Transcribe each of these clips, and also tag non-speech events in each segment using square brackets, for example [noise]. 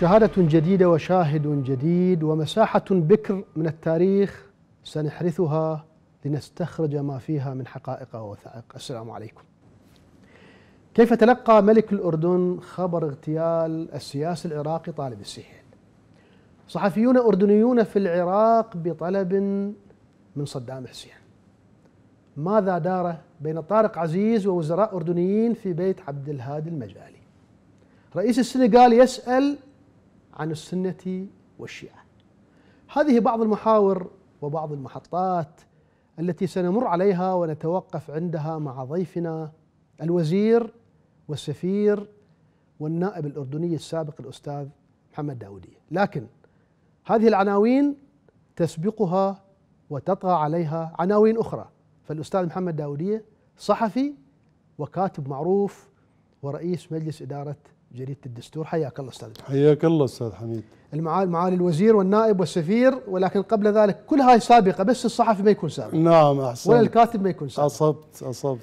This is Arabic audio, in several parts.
شهادة جديدة وشاهد جديد ومساحة بكر من التاريخ سنحرثها لنستخرج ما فيها من حقائق ووثائق السلام عليكم كيف تلقى ملك الأردن خبر اغتيال السياسي العراقي طالب السهيل صحفيون أردنيون في العراق بطلب من صدام حسين ماذا دار بين طارق عزيز ووزراء أردنيين في بيت عبد الهادي المجالي رئيس السنغال يسأل عن السنة والشيعة هذه بعض المحاور وبعض المحطات التي سنمر عليها ونتوقف عندها مع ضيفنا الوزير والسفير والنائب الأردني السابق الأستاذ محمد داودي لكن هذه العناوين تسبقها وتطغى عليها عناوين أخرى فالأستاذ محمد داودية صحفي وكاتب معروف ورئيس مجلس إدارة جريده الدستور حياك الله استاذ حياك الله استاذ حميد المعالي معالي الوزير والنائب والسفير ولكن قبل ذلك كل هاي سابقه بس الصحفي ما يكون سابق نعم احسنت ولا الكاتب ما يكون سابق اصبت اصبت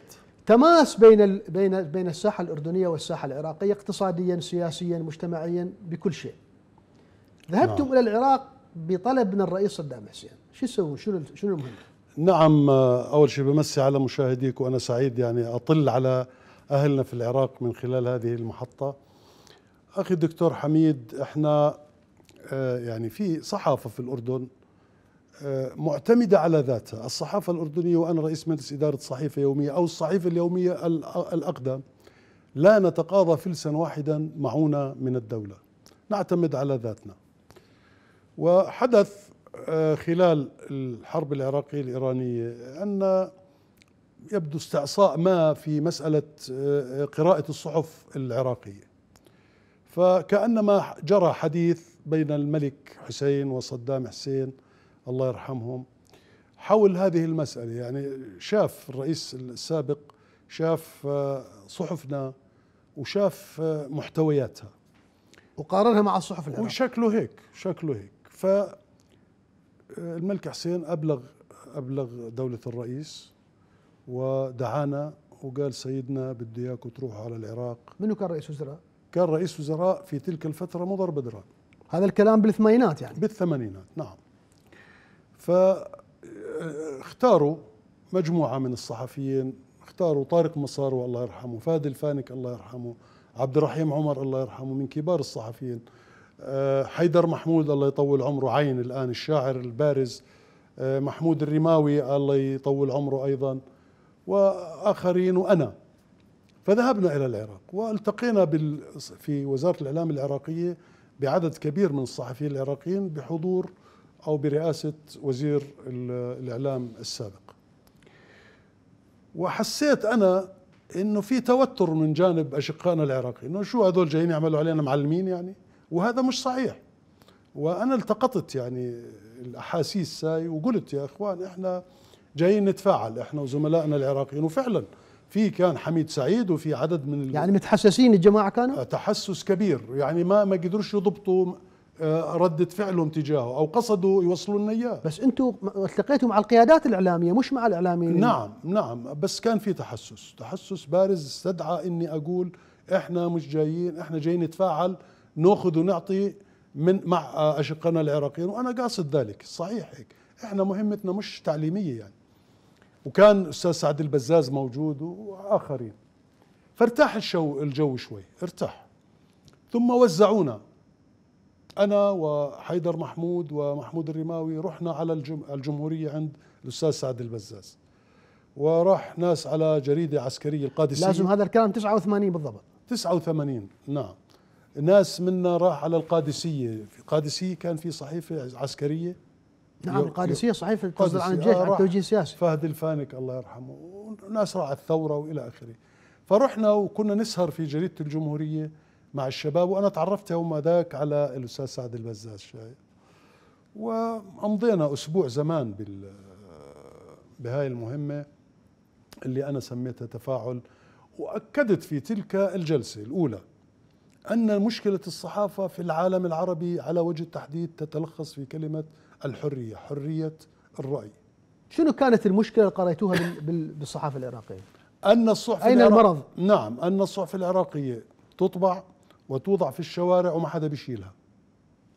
تماس بين ال... بين بين الساحه الاردنيه والساحه العراقيه اقتصاديا سياسيا مجتمعيا بكل شيء ذهبتم نعم. الى العراق بطلب من الرئيس صدام حسين شو تسوون شنو شنو المهم نعم اول شيء بمسي على مشاهديك وانا سعيد يعني اطل على أهلنا في العراق من خلال هذه المحطة أخي الدكتور حميد إحنا آه، يعني في صحافة في الأردن آه، معتمدة على ذاتها الصحافة الأردنية وأنا رئيس مجلس إدارة صحيفة يومية أو الصحيفة اليومية الأقدم لا نتقاضى فلسا واحدا معونة من الدولة نعتمد على ذاتنا وحدث آه، خلال الحرب العراقية الإيرانية أن يبدو استعصاء ما في مسألة آه، قراءة الصحف العراقية فكأنما جرى حديث بين الملك حسين وصدام حسين الله يرحمهم حول هذه المسألة يعني شاف الرئيس السابق شاف آه، صحفنا وشاف آه، محتوياتها وقارنها مع الصحف العراقية وشكله هيك شكله هيك ف الملك حسين أبلغ أبلغ دولة الرئيس ودعانا وقال سيدنا بدي اياكم تروحوا على العراق منو كان رئيس وزراء؟ كان رئيس وزراء في تلك الفترة مضر بدران هذا الكلام بالثمانينات يعني بالثمانينات نعم فاختاروا آه، مجموعة من الصحفيين اختاروا طارق مصاروي الله يرحمه فهد الفانك الله يرحمه عبد الرحيم عمر الله يرحمه من كبار الصحفيين آه، حيدر محمود الله يطول عمره عين الآن الشاعر البارز آه، محمود الرماوي الله يطول عمره أيضا وآخرين وأنا فذهبنا إلى العراق والتقينا بال في وزارة الإعلام العراقية بعدد كبير من الصحفيين العراقيين بحضور أو برئاسة وزير الإعلام السابق وحسيت أنا انه في توتر من جانب اشقائنا العراقيين انه شو هذول جايين يعملوا علينا معلمين يعني وهذا مش صحيح وانا التقطت يعني الاحاسيس ساي وقلت يا اخوان احنا جايين نتفاعل احنا وزملائنا العراقيين وفعلا في كان حميد سعيد وفي عدد من يعني متحسسين الجماعه كانوا آه، تحسس كبير يعني ما ما قدروش يضبطوا آه، ردة فعلهم تجاهه أو قصدوا يوصلوا لنا إياه بس أنتم التقيتوا مع القيادات الإعلامية مش مع الإعلاميين نعم نعم بس كان في تحسس تحسس بارز استدعى إني أقول إحنا مش جايين إحنا جايين نتفاعل ناخذ ونعطي من مع آه، أشقائنا العراقيين وأنا قاصد ذلك صحيح هيك إحنا مهمتنا مش تعليمية يعني وكان استاذ سعد البزاز موجود واخرين فارتاح الشو الجو شوي ارتاح ثم وزعونا انا وحيدر محمود ومحمود الرماوي رحنا على الجمهوريه عند الاستاذ سعد البزاز وراح ناس على جريده عسكريه القادسيه لازم هذا الكلام 89 بالضبط 89 نعم ناس منا راح على القادسيه في القادسيه كان في صحيفه عسكريه نعم القادسيه صحيح في عن الجيش عن التوجيه السياسي فهد الفانك الله يرحمه وناس راعى الثوره والى اخره فرحنا وكنا نسهر في جريده الجمهوريه مع الشباب وانا تعرفت يوم ذاك على الاستاذ سعد البزاز الشايب وامضينا اسبوع زمان بال بهاي المهمه اللي انا سميتها تفاعل واكدت في تلك الجلسه الاولى ان مشكله الصحافه في العالم العربي على وجه التحديد تتلخص في كلمه الحرية حرية الرأي شنو كانت المشكلة اللي قريتوها بالصحافة العراقية؟ أن الصحف أين العراق... المرض؟ نعم أن الصحف العراقية تطبع وتوضع في الشوارع وما حدا بيشيلها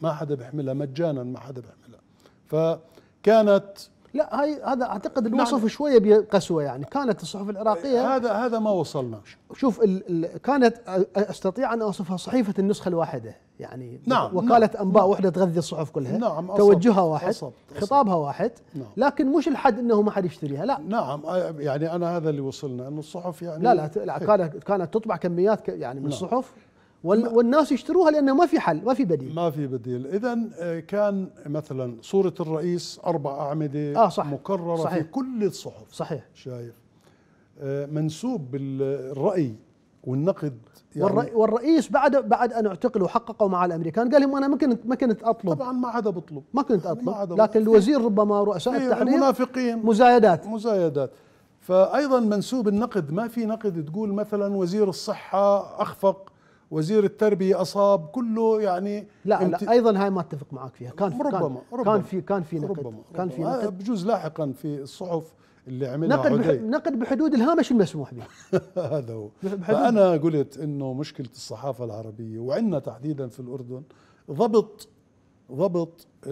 ما حدا بيحملها مجانا ما حدا بيحملها فكانت لا هاي هذا اعتقد الوصف نعم. شويه بقسوه يعني كانت الصحف العراقيه إيه، هذا هذا ما وصلنا شوف ال ال كانت استطيع ان اوصفها صحيفه النسخه الواحده يعني نعم, نعم. وكاله نعم انباء نعم وحده تغذي الصحف كلها نعم توجهها واحد أصبت أصبت خطابها واحد نعم لكن مش الحد انه ما حد يشتريها لا نعم يعني انا هذا اللي وصلنا انه الصحف يعني لا لا إيه. كانت كانت تطبع كميات يعني من نعم الصحف والناس يشتروها لانه ما في حل ما في بديل ما في بديل اذا آه، كان مثلا صوره الرئيس اربع اعمده آه صح مكرره صحيح في كل الصحف صحيح شايف آه، منسوب بالراي والنقد يعني والرئ والرئيس بعد بعد ان اعتقلوا وحققوا مع الامريكان قال لهم انا ما كنت ما كنت اطلب طبعا ما حدا بيطلب ما كنت اطلب ما حدا لكن الوزير ربما رؤساء التحرير المنافقين مزايدات مزايدات فايضا منسوب النقد ما في نقد تقول مثلا وزير الصحه اخفق وزير التربيه اصاب كله يعني لا, امت... لا ايضا هاي ما اتفق معك فيها كان في ربما, كان ربما كان في كان في نقد ربما كان في نقد ربما بجوز لاحقا في الصحف اللي عملها نقد بح... نقد بحدود الهامش المسموح به [laughs] هذا هو فانا قلت انه مشكله الصحافه العربيه وعندنا تحديدا في الاردن ضبط ضبط آه،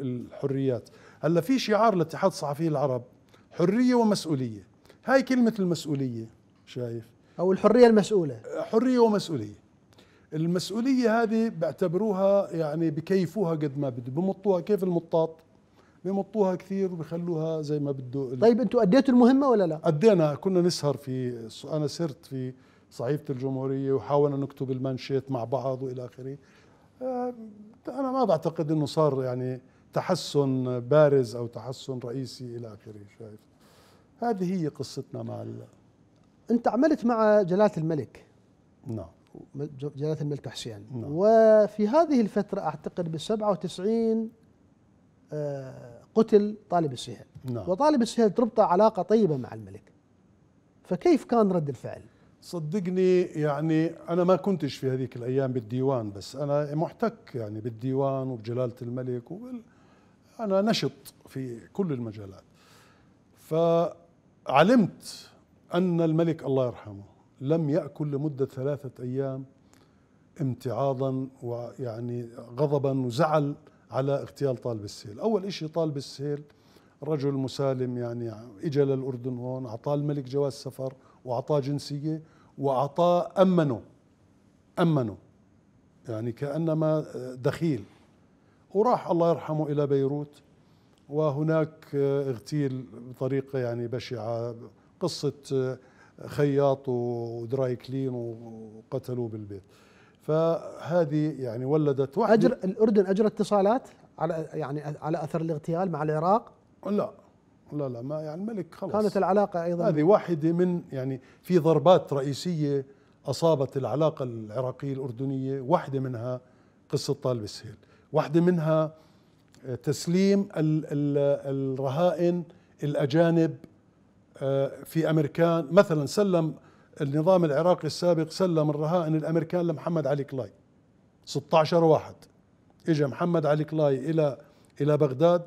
الحريات هلا في شعار لاتحاد الصحفيين العرب حريه ومسؤوليه هاي كلمه المسؤوليه شايف او الحريه المسؤوله حريه ومسؤوليه المسؤولية هذه بيعتبروها يعني بكيفوها قد ما بده بمطوها كيف المطاط بمطوها كثير وبخلوها زي ما بده طيب انتم اديتوا المهمة ولا لا؟ ادينا كنا نسهر في انا سرت في صحيفة الجمهورية وحاولنا نكتب المانشيت مع بعض والى اخره آه، انا ما بعتقد انه صار يعني تحسن بارز او تحسن رئيسي الى اخره شايف هذه هي قصتنا مع ال... انت عملت مع جلاله الملك نعم جلاله الملك حسين نعم. وفي هذه الفتره اعتقد ب 97 آه، قتل طالب السهيل نعم. وطالب السهيل تربطه علاقه طيبه مع الملك فكيف كان رد الفعل؟ صدقني يعني انا ما كنتش في هذيك الايام بالديوان بس انا محتك يعني بالديوان وبجلاله الملك وبال انا نشط في كل المجالات فعلمت ان الملك الله يرحمه لم يأكل لمدة ثلاثة أيام امتعاضا ويعني غضبا وزعل على اغتيال طالب السيل أول شيء طالب السيل رجل مسالم يعني اجى للأردن هون أعطاه الملك جواز سفر وأعطاه جنسية وأعطاه أمنه أمنه يعني كأنما دخيل وراح الله يرحمه إلى بيروت وهناك اغتيل بطريقة يعني بشعة قصة خياط ودراي كلين وقتلوه بالبيت فهذه يعني ولدت واحدة أجر الأردن اجر اتصالات على يعني على أثر الاغتيال مع العراق لا لا لا ما يعني الملك خلص كانت العلاقة أيضا هذه واحدة من يعني في ضربات رئيسية أصابت العلاقة العراقية الأردنية واحدة منها قصة طالب السهيل واحدة منها تسليم الرهائن الأجانب آه، في امريكان مثلا سلم النظام العراقي السابق سلم الرهائن الامريكان لمحمد علي كلاي 16 واحد اجى محمد علي كلاي الى الى بغداد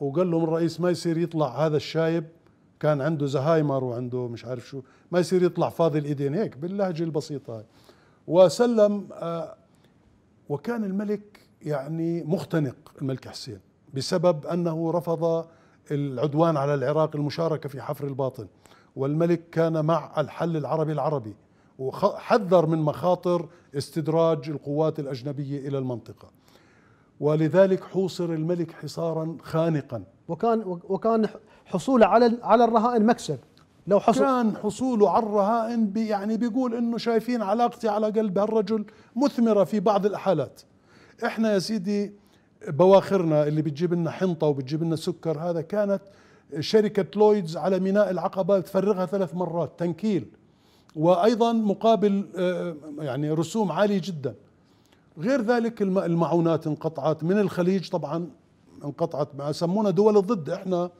وقال لهم الرئيس ما يصير يطلع هذا الشايب كان عنده زهايمر وعنده مش عارف شو ما يصير يطلع فاضي الايدين هيك باللهجه البسيطه هاي وسلم آه، وكان الملك يعني مختنق الملك حسين بسبب انه رفض العدوان على العراق المشاركة في حفر الباطن والملك كان مع الحل العربي العربي وحذر من مخاطر استدراج القوات الأجنبية إلى المنطقة ولذلك حوصر الملك حصارا خانقا وكان وكان حصوله على على الرهائن مكسب لو حصل كان حصوله على الرهائن بي يعني بيقول انه شايفين علاقتي على قلب هالرجل مثمره في بعض الحالات احنا يا سيدي بواخرنا اللي بتجيب لنا حنطه وبتجيب لنا سكر هذا كانت شركه لويدز على ميناء العقبه تفرغها ثلاث مرات تنكيل وايضا مقابل آه، يعني رسوم عاليه جدا غير ذلك المعونات انقطعت من الخليج طبعا انقطعت سمونا دول الضد احنا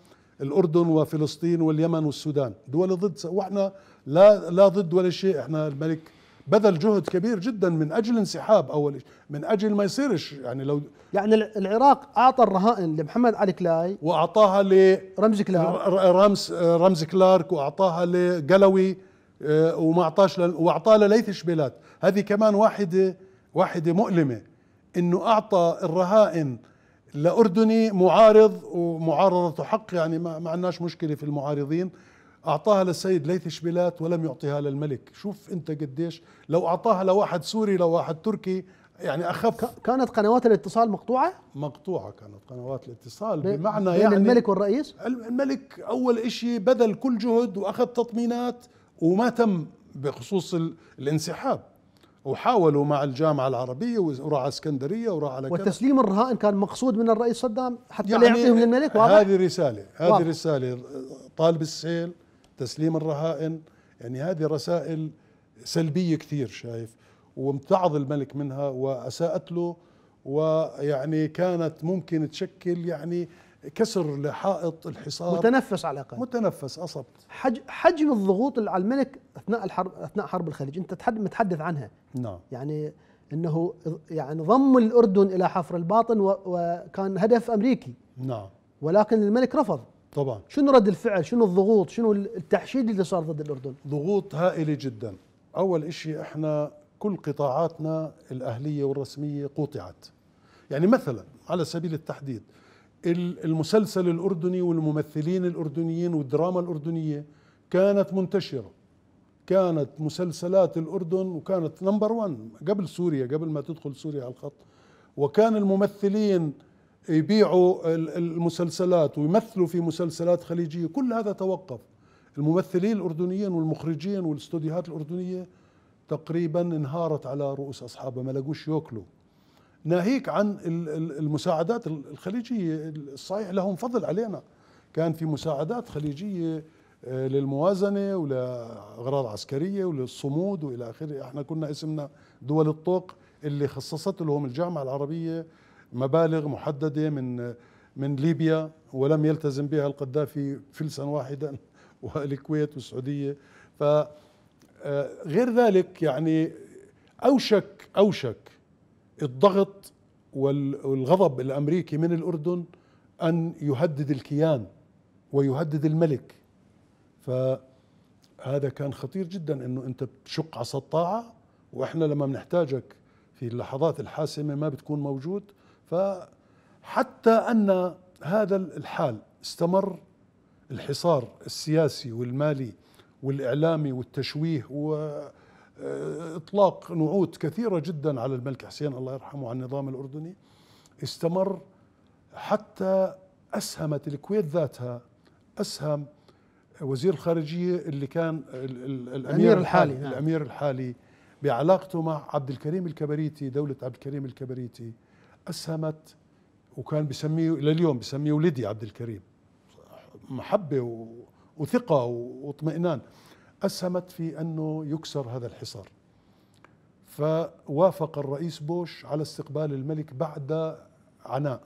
الاردن وفلسطين واليمن والسودان دول ضد واحنا لا لا ضد ولا شيء احنا الملك بذل جهد كبير جدا من اجل انسحاب اول من اجل ما يصيرش يعني لو يعني العراق اعطى الرهائن لمحمد علي كلاي واعطاها ل رمزي كلارك رمز رمز كلارك واعطاها لقلوي آه، وما اعطاش واعطاها لليث شبيلات هذه كمان واحده واحده مؤلمه انه اعطى الرهائن لاردني معارض ومعارضه حق يعني ما, ما عندناش مشكله في المعارضين أعطاها للسيد ليث شبيلات ولم يعطيها للملك شوف أنت قديش لو أعطاها لواحد سوري لواحد تركي يعني أخف كانت قنوات الاتصال مقطوعة؟ مقطوعة كانت قنوات الاتصال بمعنى يعني الملك والرئيس؟ الملك أول شيء بذل كل جهد وأخذ تطمينات وما تم بخصوص الانسحاب وحاولوا مع الجامعة العربية وراح اسكندرية وراح على وتسليم الرهائن كان مقصود من الرئيس صدام حتى يعني لا يعطيهم للملك واضح؟ هذه رسالة هذه رسالة طالب السيل تسليم الرهائن يعني هذه رسائل سلبيه كثير شايف وامتعض الملك منها واساءت له ويعني كانت ممكن تشكل يعني كسر لحائط الحصار متنفس على الاقل متنفس اصبت حج حجم الضغوط على الملك اثناء الحرب اثناء حرب الخليج انت متحدث عنها نعم يعني انه يعني ضم الاردن الى حفر الباطن وكان هدف امريكي نعم ولكن الملك رفض طبعا شنو رد الفعل شنو الضغوط شنو التحشيد اللي صار ضد الأردن ضغوط هائلة جدا أول شيء إحنا كل قطاعاتنا الأهلية والرسمية قطعت يعني مثلا على سبيل التحديد المسلسل الأردني والممثلين الأردنيين والدراما الأردنية كانت منتشرة كانت مسلسلات الأردن وكانت نمبر 1 قبل سوريا قبل ما تدخل سوريا على الخط وكان الممثلين يبيعوا المسلسلات ويمثلوا في مسلسلات خليجيه كل هذا توقف الممثلين الاردنيين والمخرجين والاستوديوهات الاردنيه تقريبا انهارت على رؤوس اصحابها ما لقوش ياكلوا ناهيك عن المساعدات الخليجيه الصحيح لهم فضل علينا كان في مساعدات خليجيه آه، للموازنه ولاغراض عسكريه وللصمود والى اخره احنا كنا اسمنا دول الطوق اللي خصصت لهم الجامعه العربيه مبالغ محددة من من ليبيا ولم يلتزم بها القذافي فلسا واحدا [laughs] والكويت والسعودية ف آه، غير ذلك يعني أوشك أوشك الضغط والغضب الأمريكي من الأردن أن يهدد الكيان ويهدد الملك فهذا كان خطير جدا أنه أنت بتشق عصا الطاعة وإحنا لما بنحتاجك في اللحظات الحاسمة ما بتكون موجود فحتى أن هذا الحال استمر الحصار السياسي والمالي والإعلامي والتشويه وإطلاق نعوت كثيرة جدا على الملك حسين الله يرحمه وعلى النظام الأردني استمر حتى أسهمت الكويت ذاتها أسهم وزير الخارجية اللي كان الأمير الحالي نعم. الأمير الحالي بعلاقته مع عبد الكريم الكبريتي دولة عبد الكريم الكبريتي اسهمت وكان بسميه الى اليوم بسميه ولدي عبد الكريم محبه وثقه واطمئنان اسهمت في انه يكسر هذا الحصار فوافق الرئيس بوش على استقبال الملك بعد عناء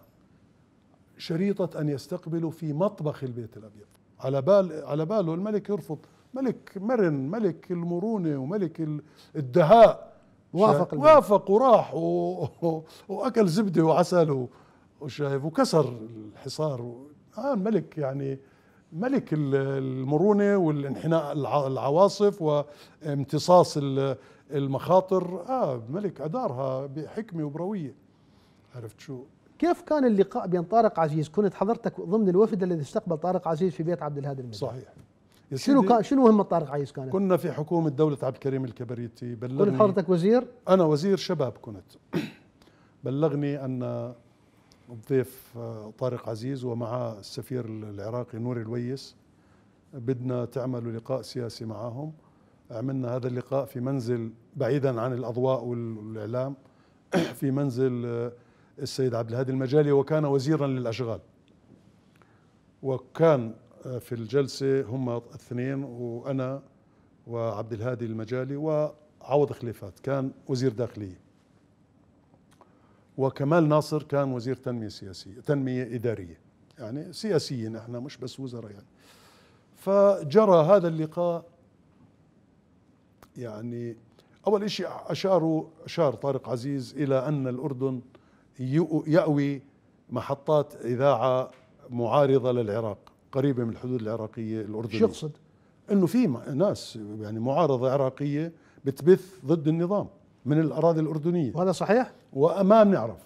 شريطة أن يستقبله في مطبخ البيت الأبيض على بال على باله الملك يرفض ملك مرن ملك المرونة وملك الدهاء وافق وافق وراح و... [laughs] واكل زبده وعسل وشايف وكسر الحصار و... آه ملك يعني ملك المرونه والانحناء العواصف وامتصاص المخاطر اه ملك ادارها بحكمه وبرويه عرفت شو كيف كان اللقاء بين طارق عزيز كنت حضرتك ضمن الوفد الذي استقبل طارق عزيز في بيت عبد الهادي المدني صحيح شنو كان شنو مهمه طارق عيس كانت؟ كنا في حكومه دوله عبد الكريم الكبريتي بلغني كنت حضرتك وزير؟ انا وزير شباب كنت [coughs] بلغني ان الضيف آه، طارق عزيز ومعه السفير العراقي نوري الويس بدنا تعملوا لقاء سياسي معهم عملنا هذا اللقاء في منزل بعيدا عن الاضواء والاعلام [coughs] في منزل آه، السيد عبد الهادي المجالي وكان وزيرا للاشغال وكان في الجلسة هم اثنين وأنا وعبد الهادي المجالي وعوض خليفات كان وزير داخلية وكمال ناصر كان وزير تنمية سياسية تنمية إدارية يعني سياسيين احنا مش بس وزراء يعني فجرى هذا اللقاء يعني أول شيء أشاروا أشار طارق عزيز إلى أن الأردن يأوي محطات إذاعة معارضة للعراق قريبه من الحدود العراقيه الاردنيه شو يقصد؟ انه في ناس يعني معارضه عراقيه بتبث ضد النظام من الاراضي الاردنيه وهذا صحيح؟ وما بنعرف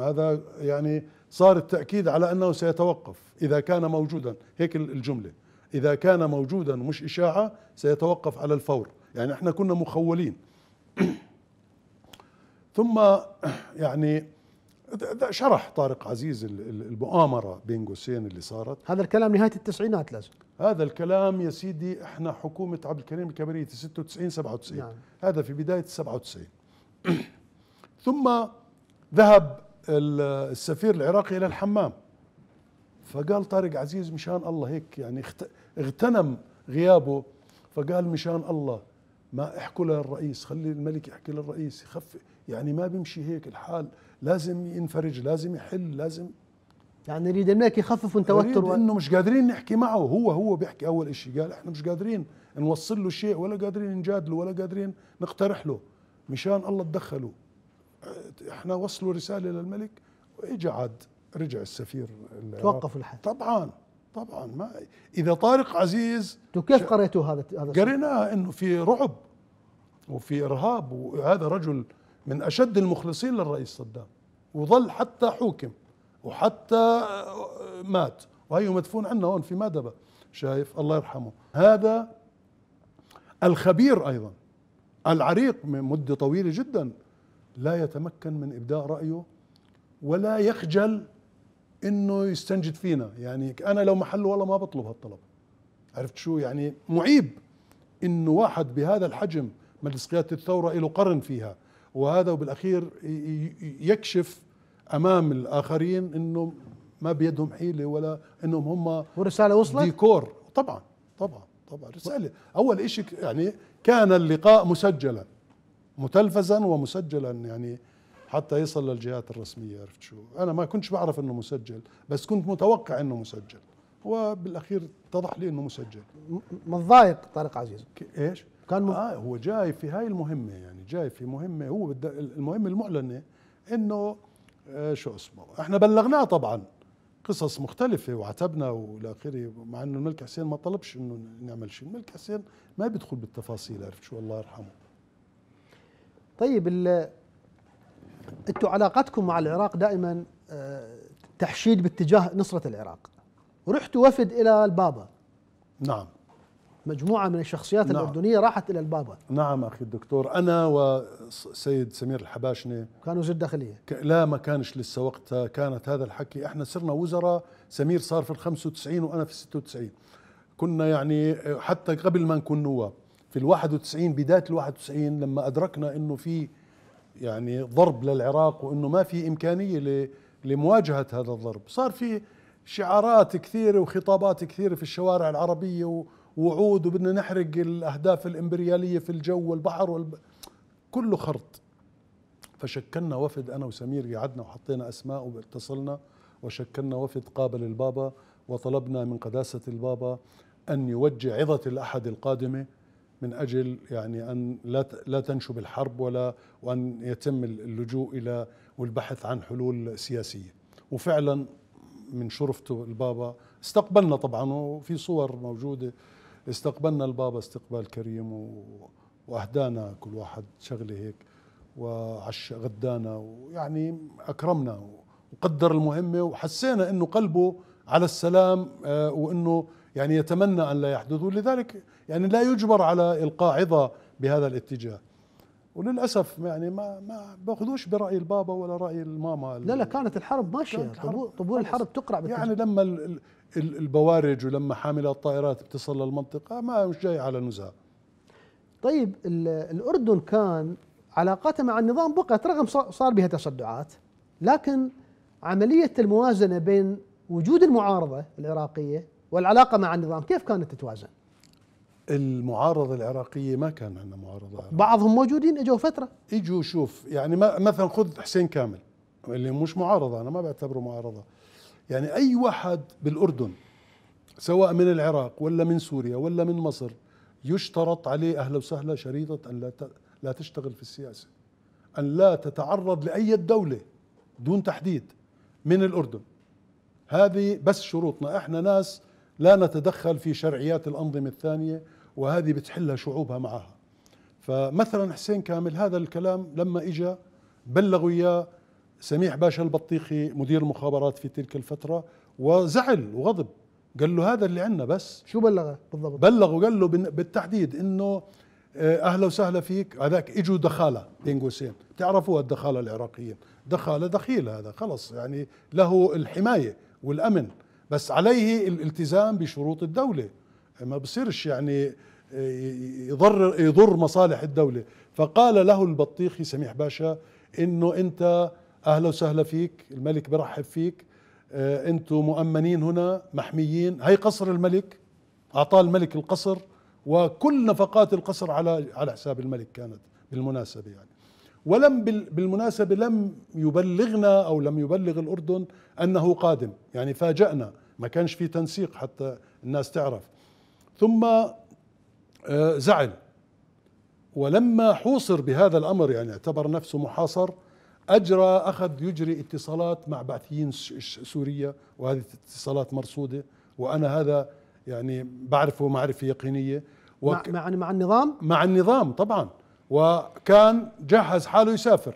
هذا يعني صار التاكيد على انه سيتوقف اذا كان موجودا هيك الجمله اذا كان موجودا مش اشاعه سيتوقف على الفور يعني احنا كنا مخولين [clears throat] ثم يعني ده شرح طارق عزيز المؤامره بين قوسين اللي صارت هذا الكلام نهايه التسعينات لازم هذا الكلام يا سيدي احنا حكومه عبد الكريم الكبريتي 96 97 نعم. هذا في بدايه 97 [clears throat] ثم ذهب السفير العراقي الى الحمام فقال طارق عزيز مشان الله هيك يعني اغتنم غيابه فقال مشان الله ما احكوا للرئيس خلي الملك يحكي للرئيس يخف يعني ما بيمشي هيك الحال لازم ينفرج لازم يحل لازم يعني نريد الملك يخفف التوتر و... انه مش قادرين نحكي معه هو هو بيحكي اول شيء قال احنا مش قادرين نوصل له شيء ولا قادرين نجادله ولا قادرين نقترح له مشان الله تدخلوا احنا وصلوا رساله للملك واجى عاد رجع السفير توقفوا الحال طبعا طبعا ما اذا طارق عزيز كيف قريتوا هذا هذا قريناه انه في رعب وفي ارهاب وهذا رجل من اشد المخلصين للرئيس صدام وظل حتى حوكم وحتى آه، مات وهي مدفون عندنا هون في مادبة شايف الله يرحمه هذا الخبير أيضا العريق من مدة طويلة جدا لا يتمكن من إبداء رأيه ولا يخجل انه يستنجد فينا يعني انا لو محله والله ما بطلب هالطلب عرفت شو يعني معيب انه واحد بهذا الحجم مجلس قياده الثوره له قرن فيها وهذا وبالاخير يكشف امام الاخرين انه ما بيدهم حيله ولا انهم هم ورساله وصلت ديكور طبعا طبعا طبعا رساله اول شيء يعني كان اللقاء مسجلا متلفزا ومسجلا يعني حتى يصل للجهات الرسميه عرفت شو انا ما كنتش بعرف انه مسجل بس كنت متوقع انه مسجل وبالاخير اتضح لي انه مسجل متضايق طارق عزيز ايش كان م... آه هو جاي في هاي المهمه يعني جاي في مهمه هو المهمه المعلنه انه آه، شو اسمه احنا بلغناه طبعا قصص مختلفه وعتبنا والى اخره مع انه الملك حسين ما طلبش انه نعمل شيء الملك حسين ما بيدخل بالتفاصيل عرفت شو الله يرحمه طيب انتم علاقتكم مع العراق دائما آه، تحشيد باتجاه نصره العراق رحتوا وفد الى البابا نعم مجموعة من الشخصيات نعم. الأردنية راحت إلى البابا نعم أخي الدكتور أنا وسيد سمير الحباشنة كانوا وزير داخلية ك... لا ما كانش لسه وقتها كانت هذا الحكي إحنا صرنا وزراء سمير صار في ال 95 وأنا في ال 96 كنا يعني حتى قبل ما نكون نواب في ال 91 بداية ال 91 لما أدركنا أنه في يعني ضرب للعراق وأنه ما في إمكانية ل... لمواجهة هذا الضرب صار في شعارات كثيرة وخطابات كثيرة في الشوارع العربية و... وعود وبدنا نحرق الاهداف الامبرياليه في الجو والبحر والب... كله خرط فشكلنا وفد انا وسمير قعدنا وحطينا اسماء واتصلنا وشكلنا وفد قابل البابا وطلبنا من قداسه البابا ان يوجه عظه الاحد القادمه من اجل يعني ان لا لا تنشب الحرب ولا وان يتم اللجوء الى والبحث عن حلول سياسيه وفعلا من شرفته البابا استقبلنا طبعا وفي صور موجوده استقبلنا البابا استقبال كريم و... واهدانا كل واحد شغله هيك وعش غدانا ويعني اكرمنا وقدر المهمه وحسينا انه قلبه على السلام آه، وانه يعني يتمنى ان لا يحدث ولذلك يعني لا يجبر على القاء عظه بهذا الاتجاه وللاسف يعني ما ما باخذوش براي البابا ولا راي الماما لا لا كانت الحرب ماشيه الحرب طبول الحرب تقرع يعني لما البوارج ولما حاملات الطائرات بتصل للمنطقة ما مش جاي على نزهة طيب الأردن كان علاقاتها مع النظام بقت رغم صار بها تصدعات لكن عملية الموازنة بين وجود المعارضة العراقية والعلاقة مع النظام كيف كانت تتوازن؟ المعارضة العراقية ما كان عندنا معارضة عراقية. بعضهم موجودين اجوا فترة اجوا شوف يعني مثلا خذ حسين كامل اللي مش معارضة أنا ما بعتبره معارضة يعني أي واحد بالأردن سواء من العراق ولا من سوريا ولا من مصر يشترط عليه أهلا وسهلا شريطة أن لا لا تشتغل في السياسة أن لا تتعرض لأي دولة دون تحديد من الأردن هذه بس شروطنا احنا ناس لا نتدخل في شرعيات الأنظمة الثانية وهذه بتحلها شعوبها معها فمثلا حسين كامل هذا الكلام لما إجا بلغوا إياه سميح باشا البطيخي مدير المخابرات في تلك الفترة وزعل وغضب قال له هذا اللي عندنا بس شو بلغه بالضبط بلغه وقال له بالتحديد انه آه، اهلا وسهلا فيك هذاك اجوا دخاله بين قوسين تعرفوا الدخاله العراقيين دخاله دخيل هذا خلص يعني له الحمايه والامن بس عليه الالتزام بشروط الدوله ما بصيرش يعني آه، يضر يضر مصالح الدوله فقال له البطيخي سميح باشا انه انت اهلا وسهلا فيك الملك برحب فيك آه، انتم مؤمنين هنا محميين هي قصر الملك اعطاه الملك القصر وكل نفقات القصر على على حساب الملك كانت بالمناسبه يعني ولم بالمناسبه لم يبلغنا او لم يبلغ الاردن انه قادم يعني فاجانا ما كانش في تنسيق حتى الناس تعرف ثم آه، زعل ولما حوصر بهذا الامر يعني اعتبر نفسه محاصر أجرى أخذ يجري اتصالات مع بعثيين سوريا وهذه اتصالات مرصودة وأنا هذا يعني بعرفه معرفة يقينية وك مع, مع النظام؟ مع النظام طبعا وكان جهز حاله يسافر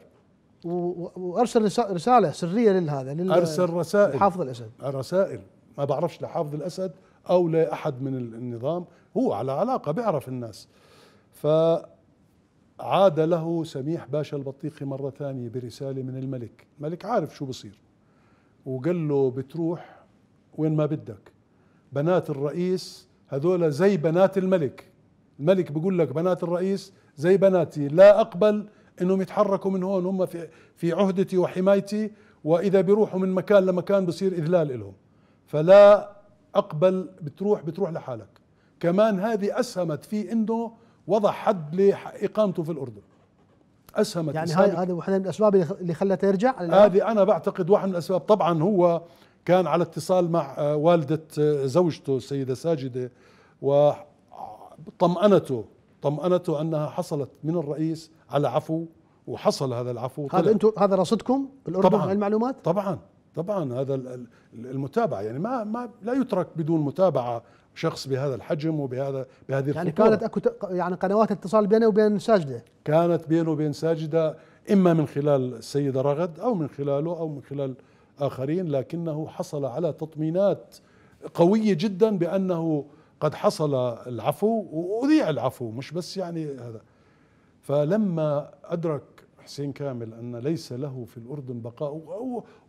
وارسل رساله سريه لهذا لل ارسل رسائل لحافظ الاسد رسائل ما بعرفش لحافظ الاسد او لاحد من النظام هو على علاقه بيعرف الناس ف عاد له سميح باشا البطيخي مرة ثانية برسالة من الملك الملك عارف شو بصير وقال له بتروح وين ما بدك بنات الرئيس هذول زي بنات الملك الملك بيقول لك بنات الرئيس زي بناتي لا أقبل انهم يتحركوا من هون هم في في عهدتي وحمايتي واذا بيروحوا من مكان لمكان بصير اذلال لهم فلا اقبل بتروح بتروح لحالك كمان هذه اسهمت في انه وضع حد لاقامته في الاردن اسهمت يعني هذا واحده من الاسباب اللي خلته يرجع هذه انا بعتقد واحد من الاسباب طبعا هو كان على اتصال مع آه، والده آه، زوجته السيده ساجده وطمأنته طمأنته انها حصلت من الرئيس على عفو وحصل هذا العفو هذا انتم هذا رصدكم بالاردن طبعا المعلومات طبعا طبعا هذا المتابعه يعني ما ما لا يترك بدون متابعه شخص بهذا الحجم وبهذا بهذه يعني كانت اكو يعني قنوات اتصال بينه وبين ساجده كانت بينه وبين ساجده اما من خلال السيده رغد او من خلاله او من خلال اخرين لكنه حصل على تطمينات قويه جدا بانه قد حصل العفو واذيع العفو مش بس يعني هذا فلما ادرك حسين كامل أن ليس له في الأردن بقاء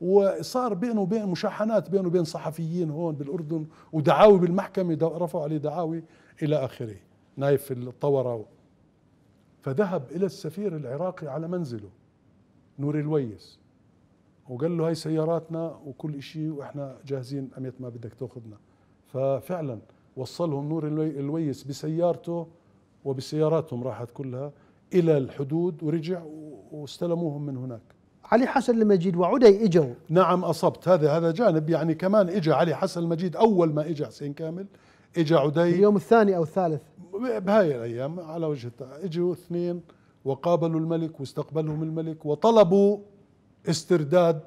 وصار بينه وبين مشاحنات بينه وبين صحفيين هون بالأردن ودعاوي بالمحكمة رفعوا عليه دعاوي إلى آخره نايف الطورة فذهب إلى السفير العراقي على منزله نور الويس وقال له هاي سياراتنا وكل شيء واحنا جاهزين اميت ما بدك تاخذنا ففعلا وصلهم نور الويس بسيارته وبسياراتهم راحت كلها الى الحدود ورجع واستلموهم من هناك علي حسن المجيد وعدي اجوا نعم اصبت هذا هذا جانب يعني كمان اجى علي حسن المجيد اول ما اجى حسين كامل اجى عدي اليوم الثاني او الثالث بهاي الايام على وجه اجوا اثنين وقابلوا الملك واستقبلهم الملك وطلبوا استرداد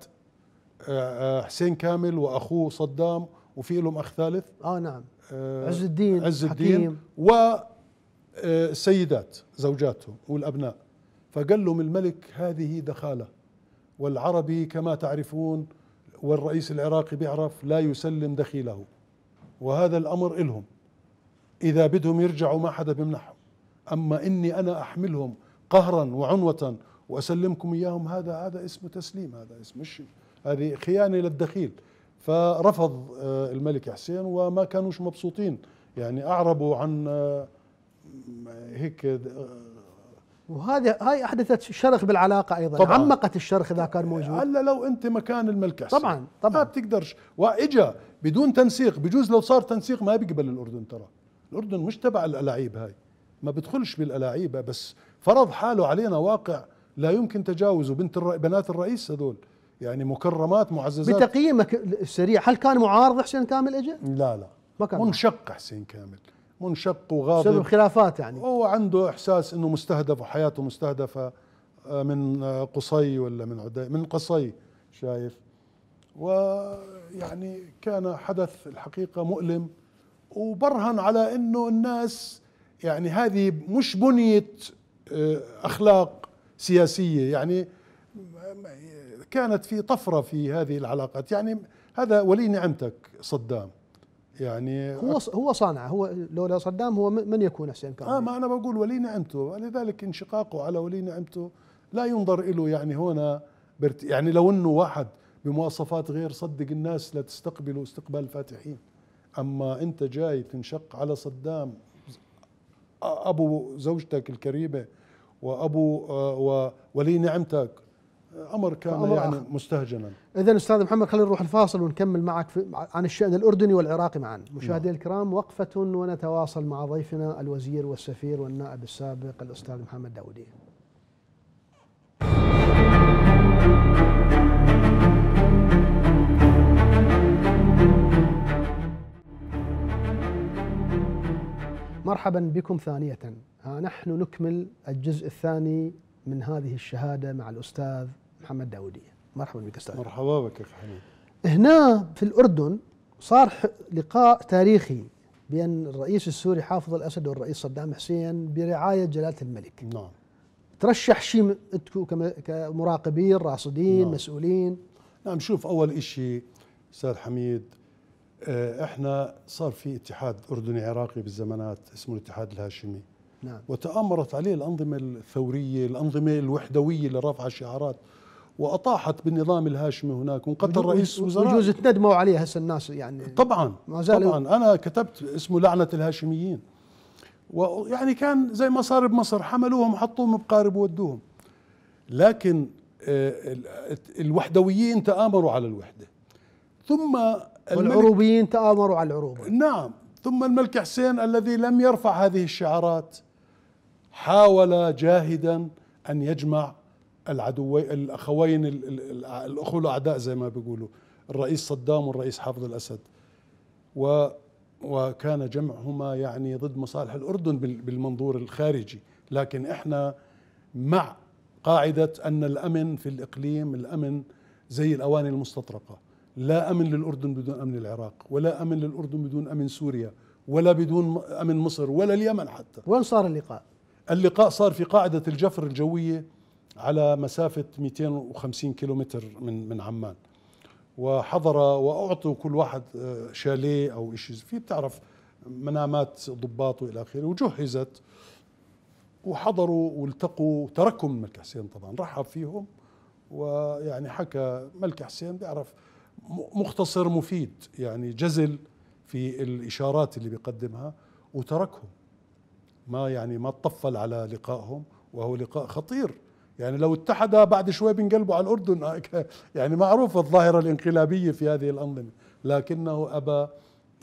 آه، آه، حسين كامل واخوه صدام وفي لهم اخ ثالث اه نعم آه، عز الدين عز الدين حكيم. والسيدات زوجاتهم والابناء فقال لهم الملك هذه دخالة والعربي كما تعرفون والرئيس العراقي بيعرف لا يسلم دخيله وهذا الأمر إلهم إذا بدهم يرجعوا ما حدا بمنحهم أما إني أنا أحملهم قهرا وعنوة وأسلمكم إياهم هذا هذا اسمه تسليم هذا اسمه الشيء هذه خيانة للدخيل فرفض آه، الملك حسين وما كانوش مبسوطين يعني أعربوا عن آه، هيك آه، وهذه هاي احدثت شرخ بالعلاقه ايضا طبعاً. عمقت الشرخ اذا كان موجود الا لو انت مكان حسين طبعا طبعا ما بتقدرش واجا بدون تنسيق بجوز لو صار تنسيق ما بيقبل الاردن ترى الاردن مش تبع الالاعيب هاي ما بدخلش بالالاعيب بس فرض حاله علينا واقع لا يمكن تجاوزه بنت الر... بنات الرئيس هذول يعني مكرمات معززات بتقييمك السريع هل كان معارض حسين كامل اجى؟ لا لا ما كان منشق حسين كامل منشق وغاضب بسبب خلافات يعني هو عنده احساس انه مستهدف وحياته مستهدفه آه، من آه، قصي ولا من عدي من قصي شايف ويعني كان حدث الحقيقه مؤلم وبرهن على انه الناس يعني هذه مش بنيه آه، اخلاق سياسيه يعني كانت في طفره في هذه العلاقات يعني هذا ولي نعمتك صدام يعني هو هو صانعه هو لولا صدام هو من يكون حسين كان اه ما انا بقول ولي نعمته لذلك انشقاقه على ولي نعمته لا ينظر له يعني هنا برت يعني لو انه واحد بمواصفات غير صدق الناس لا تستقبله استقبال فاتحين اما انت جاي تنشق على صدام ابو زوجتك الكريمه وابو آه، ولي نعمتك امر كان أمر يعني آخر. مستهجنا اذا استاذ محمد خلينا نروح الفاصل ونكمل معك في عن الشان الاردني والعراقي معا مشاهدي نعم. الكرام وقفه ونتواصل مع ضيفنا الوزير والسفير والنائب السابق الاستاذ محمد داودي مرحبا بكم ثانية ها نحن نكمل الجزء الثاني من هذه الشهادة مع الأستاذ محمد داوودية مرحبا بك استاذ مرحبا بك اخي حميد هنا في الاردن صار لقاء تاريخي بين الرئيس السوري حافظ الاسد والرئيس صدام حسين برعايه جلاله الملك نعم ترشح شيء كمراقبين راصدين نعم. مسؤولين نعم شوف اول شيء استاذ حميد آه، احنا صار في اتحاد اردني عراقي بالزمانات اسمه الاتحاد الهاشمي نعم وتآمرت عليه الانظمه الثوريه الانظمه الوحدويه اللي رافعه شعارات واطاحت بالنظام الهاشمي هناك وانقتل رئيس وزراء يجوز تندموا عليه هسه الناس يعني طبعا ما زال طبعا انا كتبت اسمه لعنه الهاشميين ويعني كان زي ما صار بمصر حملوهم وحطوهم بقارب وودوهم لكن آه، الوحدويين تآمروا على الوحدة ثم العروبيين تآمروا على العروبة نعم ثم الملك حسين الذي لم يرفع هذه الشعارات حاول جاهدا أن يجمع العدوين الاخوين الاخوه الاعداء زي ما بيقولوا الرئيس صدام والرئيس حافظ الاسد و وكان جمعهما يعني ضد مصالح الاردن بالمنظور الخارجي لكن احنا مع قاعده ان الامن في الاقليم الامن زي الاواني المستطرقه لا امن للاردن بدون امن العراق ولا امن للاردن بدون امن سوريا ولا بدون امن مصر ولا اليمن حتى وين صار اللقاء اللقاء صار في قاعده الجفر الجويه على مسافة 250 كيلومتر من من عمان وحضر وأعطوا كل واحد آه، شاليه أو شيء في بتعرف منامات ضباط وإلى آخره وجهزت وحضروا والتقوا تركوا من ملك حسين طبعا رحب فيهم ويعني حكى ملك حسين بيعرف مختصر مفيد يعني جزل في الإشارات اللي بيقدمها وتركهم ما يعني ما تطفل على لقائهم وهو لقاء خطير يعني لو اتحد بعد شوي بنقلبوا على الأردن [laughs] يعني معروفة الظاهرة الانقلابية في هذه الأنظمة لكنه أبى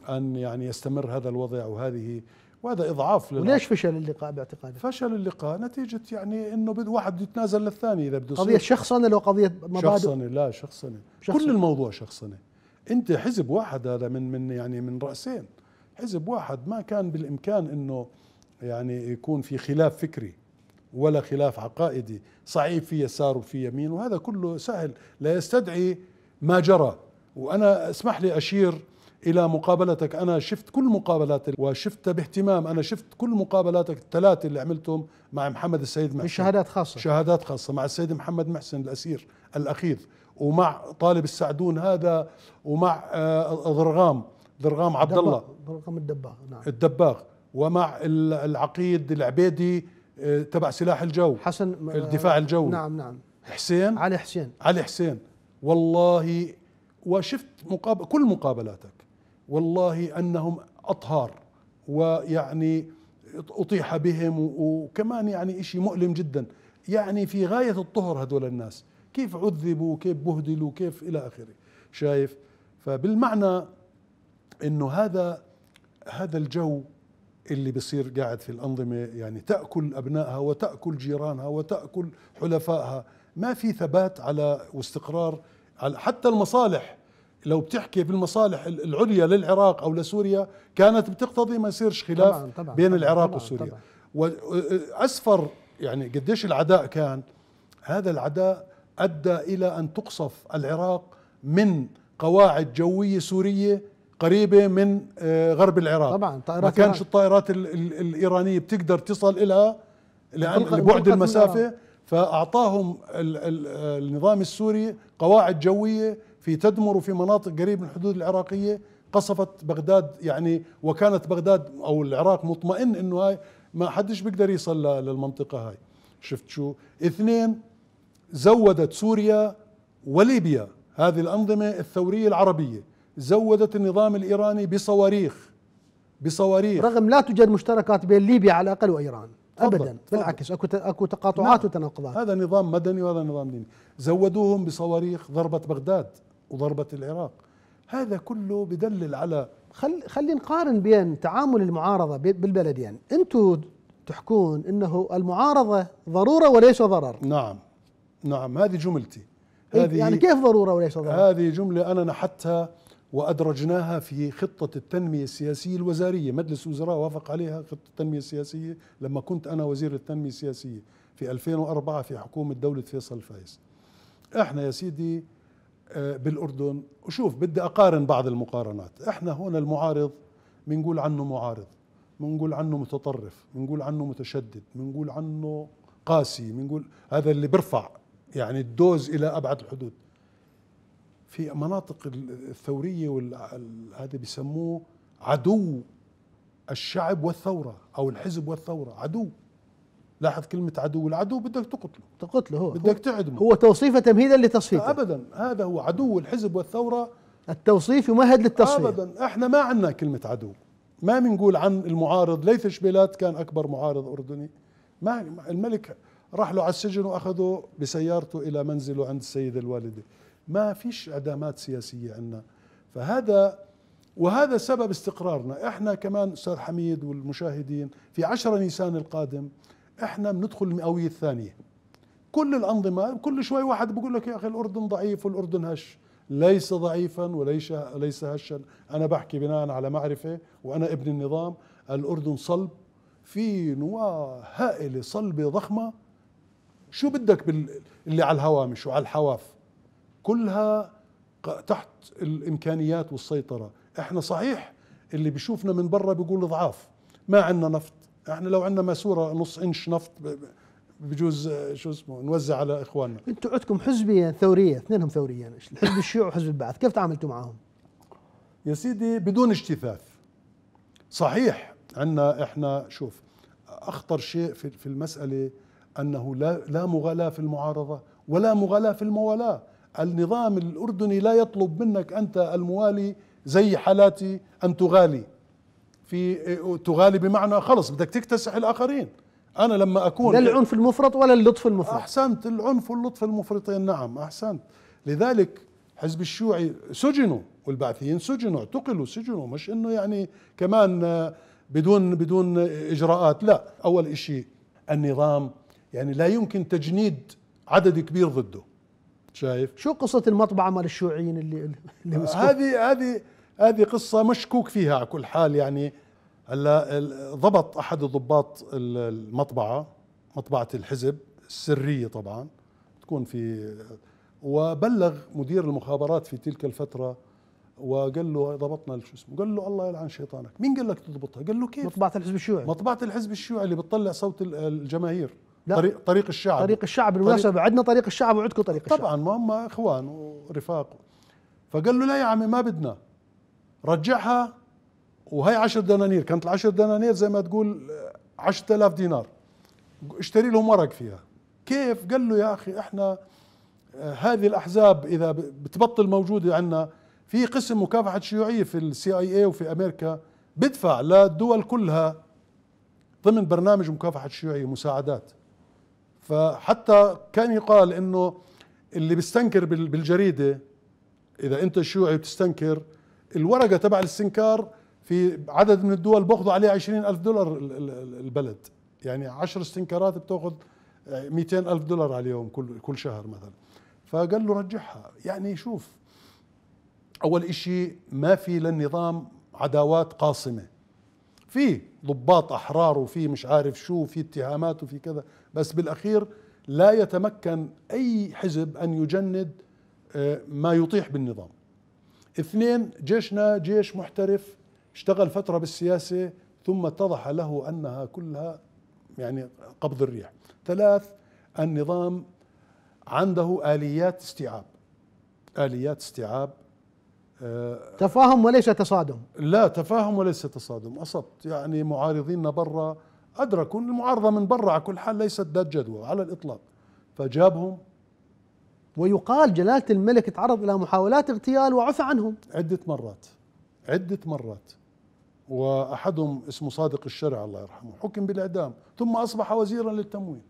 أن يعني يستمر هذا الوضع وهذه وهذا إضعاف للعقل. وليش فشل اللقاء باعتقادك؟ فشل اللقاء نتيجة يعني أنه بده واحد يتنازل للثاني إذا بده قضية شخصنة لو قضية مبادئ شخصنة لا شخصنة شخصنة كل الموضوع شخصنة أنت حزب واحد هذا من من يعني من رأسين حزب واحد ما كان بالإمكان أنه يعني يكون في خلاف فكري ولا خلاف عقائدي صعيب في يسار وفي يمين وهذا كله سهل لا يستدعي ما جرى وأنا اسمح لي أشير إلى مقابلتك أنا شفت كل مقابلاتك وشفتها باهتمام أنا شفت كل مقابلاتك الثلاثة اللي عملتهم مع محمد السيد محسن شهادات خاصة شهادات خاصة مع السيد محمد محسن الأسير الأخير ومع طالب السعدون هذا ومع آه، ضرغام ضرغام عبد الله ضرغام الدباغ نعم الدباغ ومع العقيد العبيدي آه، تبع سلاح الجو حسن آه، الدفاع الجوي نعم نعم حسين علي حسين علي حسين والله وشفت مقابل كل مقابلاتك والله انهم اطهار ويعني اطيح بهم وكمان يعني شيء مؤلم جدا يعني في غايه الطهر هذول الناس كيف عذبوا كيف بهدلوا كيف الى اخره شايف فبالمعنى انه هذا هذا الجو اللي بصير قاعد في الأنظمة يعني تأكل أبنائها وتأكل جيرانها وتأكل حلفائها ما في ثبات على واستقرار على حتى المصالح لو بتحكي بالمصالح العليا للعراق أو لسوريا كانت بتقتضي ما يصيرش خلاف طبعاً طبعاً بين العراق طبعاً وسوريا وأسفر يعني قديش العداء كان هذا العداء أدى إلى أن تقصف العراق من قواعد جوية سورية قريبة من آه، غرب العراق طبعا ما كانش الطائرات الإيرانية بتقدر تصل إلها لبعد المسافة فأعطاهم النظام السوري قواعد جوية في تدمر وفي مناطق قريبة من الحدود العراقية قصفت بغداد يعني وكانت بغداد أو العراق مطمئن أنه هاي ما حدش بيقدر يصل للمنطقة هاي شفت شو اثنين زودت سوريا وليبيا هذه الأنظمة الثورية العربية زودت النظام الإيراني بصواريخ بصواريخ رغم لا توجد مشتركات بين ليبيا على الأقل وإيران ابدا فضل بالعكس اكو اكو تقاطعات نعم وتناقضات هذا نظام مدني وهذا نظام ديني زودوهم بصواريخ ضربت بغداد وضربت العراق هذا كله بدلل على خل خلي نقارن بين تعامل المعارضه بالبلدين يعني انتم تحكون انه المعارضه ضروره وليس ضرر نعم نعم هذه جملتي إيه، هذه يعني كيف ضروره وليس ضرر هذه جمله انا نحتها وأدرجناها في خطة التنمية السياسية الوزارية مجلس الوزراء وافق عليها خطة التنمية السياسية لما كنت أنا وزير التنمية السياسية في 2004 في حكومة دولة فيصل فايز احنا يا سيدي آه، بالأردن وشوف بدي أقارن بعض المقارنات احنا هنا المعارض بنقول عنه معارض بنقول عنه متطرف بنقول عنه متشدد بنقول عنه قاسي بنقول هذا اللي برفع يعني الدوز إلى أبعد الحدود في مناطق الثوريه هذا بيسموه عدو الشعب والثوره او الحزب والثوره عدو لاحظ كلمة عدو العدو بدك تقتله تقتله هو بدك تعدمه هو توصيفه تمهيدا لتصفيته أبدا هذا هو عدو الحزب والثورة التوصيف يمهد للتصفية أبدا احنا ما عندنا كلمة عدو ما بنقول عن المعارض ليث شبيلات كان أكبر معارض أردني ما الملك راح له على السجن وأخذه بسيارته إلى منزله عند السيدة الوالدة ما فيش ادامات سياسيه عندنا فهذا وهذا سبب استقرارنا احنا كمان استاذ حميد والمشاهدين في 10 نيسان القادم احنا بندخل المئويه الثانيه كل الانظمه كل شوي واحد بيقول لك يا اخي الاردن ضعيف والاردن هش ليس ضعيفا وليس ليس هشا انا بحكي بناء على معرفه وانا ابن النظام الاردن صلب في نواه هائله صلبه ضخمه شو بدك بال... اللي على الهوامش وعلى الحواف كلها تحت الامكانيات والسيطره احنا صحيح اللي بيشوفنا من برا بيقول ضعاف ما عندنا نفط احنا لو عندنا ماسوره نص انش نفط بجوز شو اسمه نوزع على اخواننا انتم عندكم حزبيه ثوريه اثنينهم ثوريين الحزب الشيوعي وحزب البعث كيف تعاملتوا معهم يا سيدي بدون اجتثاث صحيح عندنا احنا شوف اخطر شيء في المساله انه لا لا مغالاه في المعارضه ولا مغالاه في الموالاه النظام الأردني لا يطلب منك أنت الموالي زي حالاتي أن تغالي في تغالي بمعنى خلص بدك تكتسح الآخرين أنا لما أكون لا العنف المفرط ولا اللطف المفرط أحسنت العنف واللطف المفرطين نعم أحسنت لذلك حزب الشيوعي سجنوا والبعثيين سجنوا اعتقلوا سجنوا مش انه يعني كمان آه، بدون بدون اجراءات لا اول شيء النظام يعني لا يمكن تجنيد عدد كبير ضده شايف شو قصه المطبعه مال الشيوعيين اللي اللي آه، هذه هذه هذه قصه مشكوك فيها على كل حال يعني هلا ضبط احد الضباط المطبعه مطبعه الحزب السريه طبعا تكون في وبلغ مدير المخابرات في تلك الفتره وقال له ضبطنا شو اسمه قال له الله يلعن شيطانك مين قال لك تضبطها قال له كيف مطبعه الحزب الشيوعي مطبعه الحزب الشيوعي اللي بتطلع صوت الجماهير لا طريق, طريق الشعب طريق الشعب بالمناسبة عندنا طريق الشعب وعندكم طريق الشعب طبعا ما هم اخوان ورفاق فقال له لا يا عمي ما بدنا رجعها وهي 10 دنانير كانت العشر دنانير زي ما تقول 10000 آه، دينار اشتري لهم ورق فيها كيف قال له يا اخي احنا آه، هذه الاحزاب اذا بتبطل موجوده عندنا في قسم مكافحه الشيوعيه في السي اي اي وفي امريكا بدفع للدول كلها ضمن برنامج مكافحه الشيوعيه مساعدات فحتى كان يقال انه اللي بيستنكر بالجريده اذا انت شيوعي بتستنكر الورقه تبع الاستنكار في عدد من الدول باخذوا عليها 20 ألف دولار البلد يعني 10 استنكارات بتاخذ 200 ألف دولار عليهم كل كل شهر مثلا فقال له رجعها يعني شوف اول شيء ما في للنظام عداوات قاصمه في ضباط احرار وفي مش عارف شو في اتهامات وفي كذا بس بالاخير لا يتمكن اي حزب ان يجند آه، ما يطيح بالنظام اثنين جيشنا جيش محترف اشتغل فتره بالسياسه ثم اتضح له انها كلها يعني قبض الريح ثلاث النظام عنده اليات استيعاب اليات استيعاب تفاهم وليس تصادم لا تفاهم وليس تصادم أصبت يعني معارضينا برا أدركوا المعارضة من برا على كل حال ليست ذات جدوى على الإطلاق فجابهم ويقال جلالة الملك تعرض إلى محاولات اغتيال وعفى عنهم عدة مرات عدة مرات وأحدهم اسمه صادق الشرع الله يرحمه حكم بالإعدام ثم أصبح وزيرا للتموين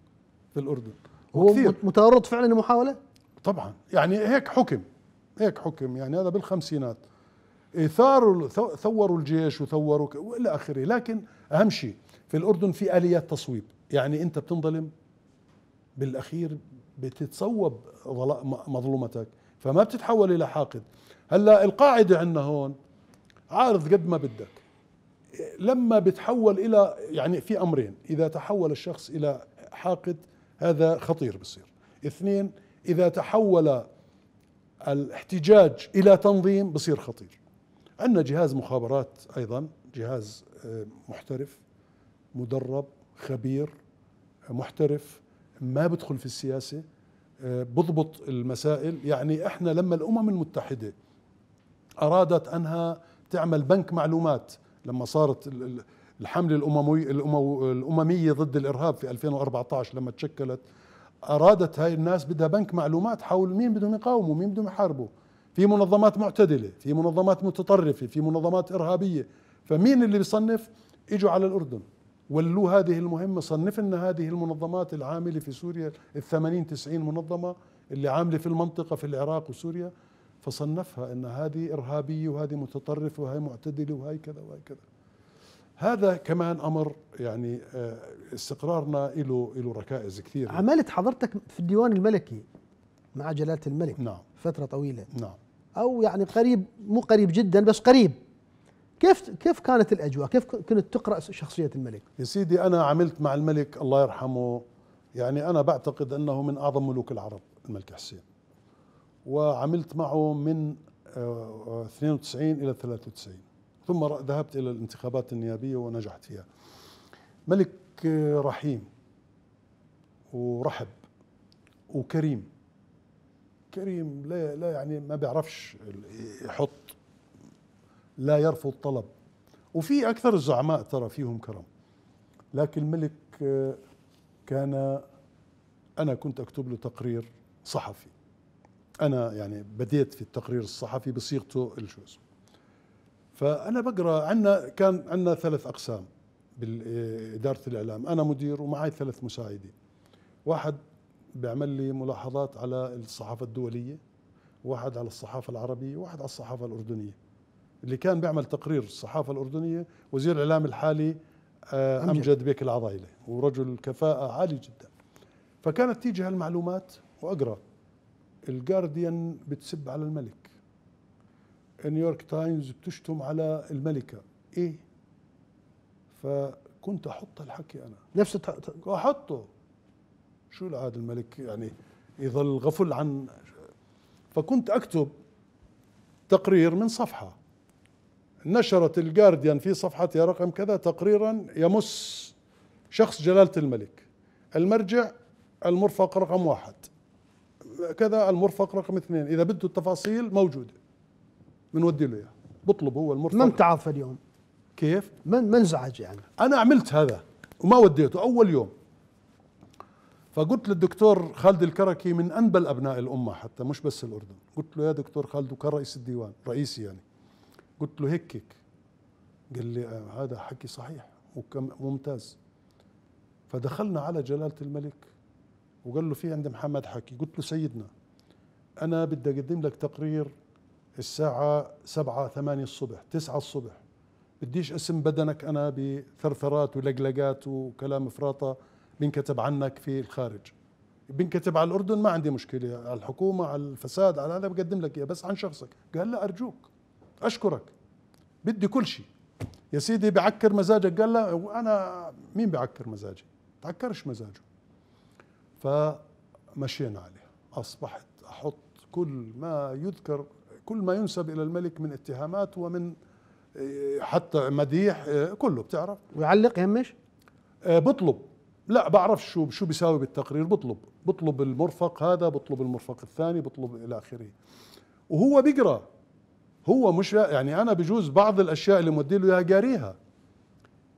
في الأردن هو متورط فعلا لمحاولة؟ طبعا يعني هيك حكم هيك حكم يعني هذا بالخمسينات إيه، ثاروا ثوروا الجيش وثوروا والى اخره لكن اهم شيء في الاردن في اليات تصويب يعني انت بتنظلم بالاخير بتتصوب مظلومتك فما بتتحول الى حاقد هلا القاعده عندنا هون عارض قد ما بدك لما بتحول الى يعني في امرين اذا تحول الشخص الى حاقد هذا خطير بصير اثنين اذا تحول الاحتجاج الى تنظيم بصير خطير عندنا جهاز مخابرات ايضا جهاز آه، محترف مدرب خبير محترف ما بدخل في السياسه آه، بضبط المسائل يعني احنا لما الامم المتحده ارادت انها تعمل بنك معلومات لما صارت الحمله الاممي الامميه ضد الارهاب في 2014 لما تشكلت ارادت هاي الناس بدها بنك معلومات حول مين بدهم يقاوموا مين بدهم يحاربوا في منظمات معتدله في منظمات متطرفه في منظمات ارهابيه فمين اللي بيصنف اجوا على الاردن ولوا هذه المهمة صنف لنا هذه المنظمات العاملة في سوريا الثمانين تسعين منظمة اللي عاملة في المنطقة في العراق وسوريا فصنفها أن هذه إرهابية وهذه متطرفة وهي معتدلة وهي كذا وهي كذا هذا كمان امر يعني آه، استقرارنا له له ركائز كثيره عملت حضرتك في الديوان الملكي مع جلاله الملك نعم فتره طويله نعم او يعني قريب مو قريب جدا بس قريب كيف كيف كانت الاجواء؟ كيف كنت تقرا شخصيه الملك؟ يا سيدي انا عملت مع الملك الله يرحمه يعني انا بعتقد انه من اعظم ملوك العرب الملك حسين وعملت معه من 92 آه، آه، الى 93 ثم ذهبت إلى الانتخابات النيابية ونجحت فيها ملك آه، رحيم ورحب وكريم كريم لا, لا يعني ما بيعرفش يحط لا يرفض طلب وفي أكثر الزعماء ترى فيهم كرم لكن الملك آه، كان أنا كنت أكتب له تقرير صحفي أنا يعني بديت في التقرير الصحفي بصيغته اسمه فانا بقرا عندنا كان عندنا ثلاث اقسام باداره آه، الاعلام انا مدير ومعي ثلاث مساعدين واحد بيعمل لي ملاحظات على الصحافه الدوليه واحد على الصحافه العربيه واحد على الصحافه الاردنيه اللي كان بيعمل تقرير الصحافه الاردنيه وزير الاعلام الحالي آه، امجد بيك العضايله ورجل كفاءه عالي جدا فكانت تيجي هالمعلومات واقرا الجارديان بتسب على الملك نيويورك تايمز بتشتم على الملكه ايه فكنت احط الحكي انا نفس احطه شو العاد الملك يعني يظل غفل عن فكنت اكتب تقرير من صفحه نشرت الجارديان في صفحتها رقم كذا تقريرا يمس شخص جلاله الملك المرجع المرفق رقم واحد كذا المرفق رقم اثنين اذا بده التفاصيل موجوده بنودي له اياه بطلب هو المرفق ما امتعض في اليوم كيف؟ من منزعج يعني انا عملت هذا وما وديته اول يوم فقلت للدكتور خالد الكركي من انبل ابناء الامه حتى مش بس الاردن قلت له يا دكتور خالد وكان رئيس الديوان رئيسي يعني قلت له هيك هيك قال لي آه، هذا حكي صحيح وممتاز فدخلنا على جلاله الملك وقال له في عند محمد حكي قلت له سيدنا انا بدي اقدم لك تقرير الساعة سبعة ثمانية الصبح تسعة الصبح بديش اسم بدنك أنا بثرثرات ولقلقات وكلام فراطة بنكتب عنك في الخارج بنكتب على الأردن ما عندي مشكلة على الحكومة على الفساد على هذا بقدم لك إياه بس عن شخصك قال لا أرجوك أشكرك بدي كل شيء يا سيدي بعكر مزاجك قال لا وأنا مين بعكر مزاجي تعكرش مزاجه فمشينا عليه أصبحت أحط كل ما يذكر كل ما ينسب الى الملك من اتهامات ومن إيه، حتى مديح إيه، كله بتعرف ويعلق يهمش بطلب لا بعرف شو شو بيساوي بالتقرير بطلب بطلب المرفق هذا بطلب المرفق الثاني بطلب الى اخره وهو بيقرا هو مش يعني انا بجوز بعض الاشياء اللي مودي له اياها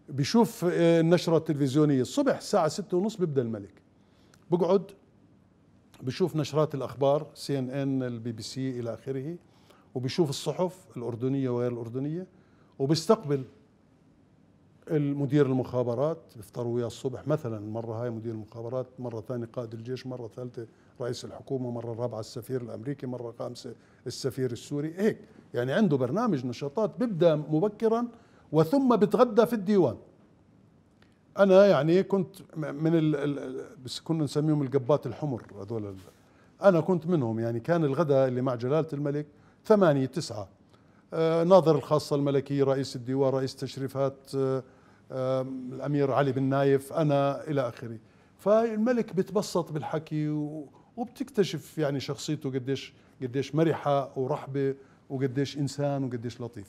بشوف إيه، النشره التلفزيونيه الصبح الساعه ستة ونص بيبدا الملك بقعد بشوف نشرات الاخبار سي ان ان البي بي سي الى اخره وبيشوف الصحف الأردنية وغير الأردنية وبيستقبل المدير المخابرات بيفطروا وياه الصبح مثلا مرة هاي مدير المخابرات مرة ثانية قائد الجيش مرة ثالثة رئيس الحكومة مرة رابعة السفير الأمريكي مرة خامسة السفير السوري هيك يعني عنده برنامج نشاطات بيبدأ مبكرا وثم بتغدى في الديوان أنا يعني كنت من ال... ال... بس كنا نسميهم القبات الحمر هذول أنا كنت منهم يعني كان الغداء اللي مع جلالة الملك ثمانية تسعة آه، ناظر الخاصة الملكية رئيس الديوان رئيس تشريفات آه، الأمير علي بن نايف أنا إلى آخره فالملك بتبسط بالحكي وبتكتشف يعني شخصيته قديش قديش مرحة ورحبة وقديش إنسان وقديش لطيف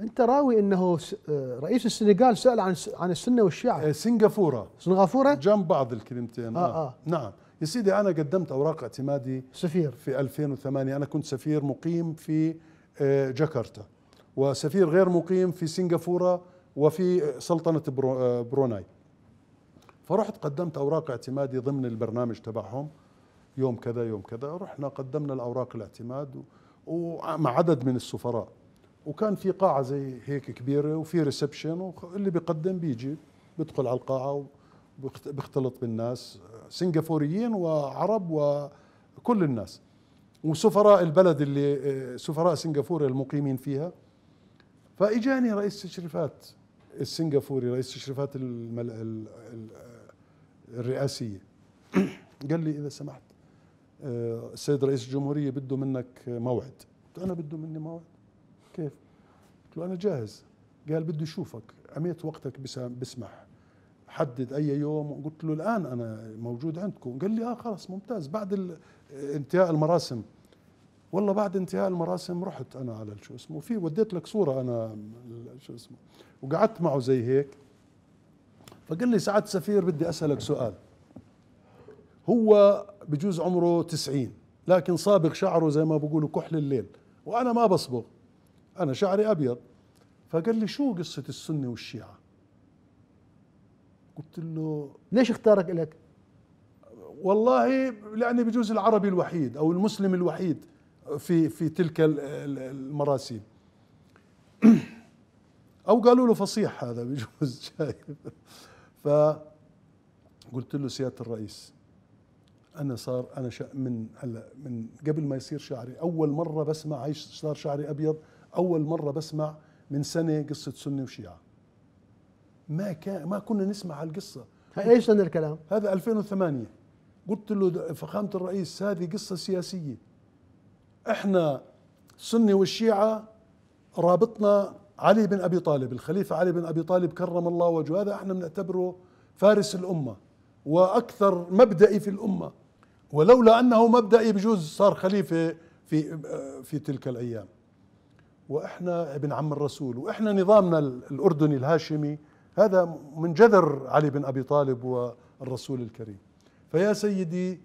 انت راوي انه آه، رئيس السنغال سال عن عن السنه والشيعه سنغافوره سنغافوره جنب بعض الكلمتين آه, آه. آه. نعم يا سيدي انا قدمت اوراق اعتمادي سفير في 2008 انا كنت سفير مقيم في آه، جاكرتا وسفير غير مقيم في سنغافوره وفي آه، سلطنه آه، بروناي فرحت قدمت اوراق اعتمادي ضمن البرنامج تبعهم يوم كذا يوم كذا رحنا قدمنا الاوراق الاعتماد ومع عدد من السفراء وكان في قاعه زي هيك كبيره وفي ريسبشن واللي بيقدم بيجي بيدخل على القاعه وبيختلط بالناس سنغافوريين وعرب وكل الناس وسفراء البلد اللي آه، سفراء سنغافوره المقيمين فيها فاجاني رئيس تشريفات السنغافوري رئيس تشريفات المل... الرئاسيه [clears throat] قال لي اذا سمحت آه، السيد رئيس الجمهوريه بده منك موعد قلت انا بده مني موعد كيف قلت له انا جاهز قال بده يشوفك عميت وقتك بسمح حدد اي يوم قلت له الان انا موجود عندكم قال لي اه خلاص ممتاز بعد انتهاء المراسم والله بعد انتهاء المراسم رحت انا على شو اسمه في وديت لك صوره انا شو اسمه وقعدت معه زي هيك فقال لي سعاد سفير بدي اسالك سؤال هو بجوز عمره تسعين لكن صابغ شعره زي ما بقولوا كحل الليل وانا ما بصبغ انا شعري ابيض فقال لي شو قصه السنه والشيعه قلت له ليش اختارك لك والله لاني بجوز العربي الوحيد او المسلم الوحيد في في تلك المراسيم [clears throat] او قالوا له فصيح هذا بجوز [laughs] شايف ف قلت له سياده الرئيس انا صار انا شا من هلا من قبل ما يصير شعري اول مره بسمع صار شعري ابيض اول مره بسمع من سنه قصه سنه وشيعه ما كان ما كنا نسمع هالقصه ايش كان الكلام؟ هذا 2008 قلت له فخامه الرئيس هذه قصه سياسيه احنا السنه والشيعه رابطنا علي بن ابي طالب الخليفه علي بن ابي طالب كرم الله وجهه هذا احنا بنعتبره فارس الامه واكثر مبدئي في الامه ولولا انه مبدئي بجوز صار خليفه في في تلك الايام واحنا ابن عم الرسول واحنا نظامنا الاردني الهاشمي هذا من جذر علي بن ابي طالب والرسول الكريم فيا سيدي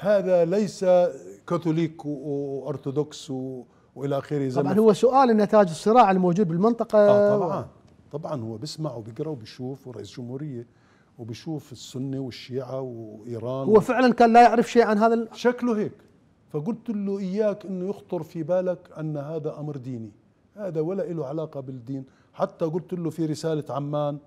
هذا ليس كاثوليك وارثوذكس والى اخره طبعا هو سؤال نتاج الصراع الموجود بالمنطقه آه طبعا طبعا هو بيسمع وبيقرا وبيشوف ورئيس جمهوريه وبيشوف السنه والشيعه وايران هو فعلا كان لا يعرف شيء عن هذا شكله هيك فقلت له اياك انه يخطر في بالك ان هذا امر ديني هذا ولا له علاقه بالدين حتى قلت له في رسالة عمان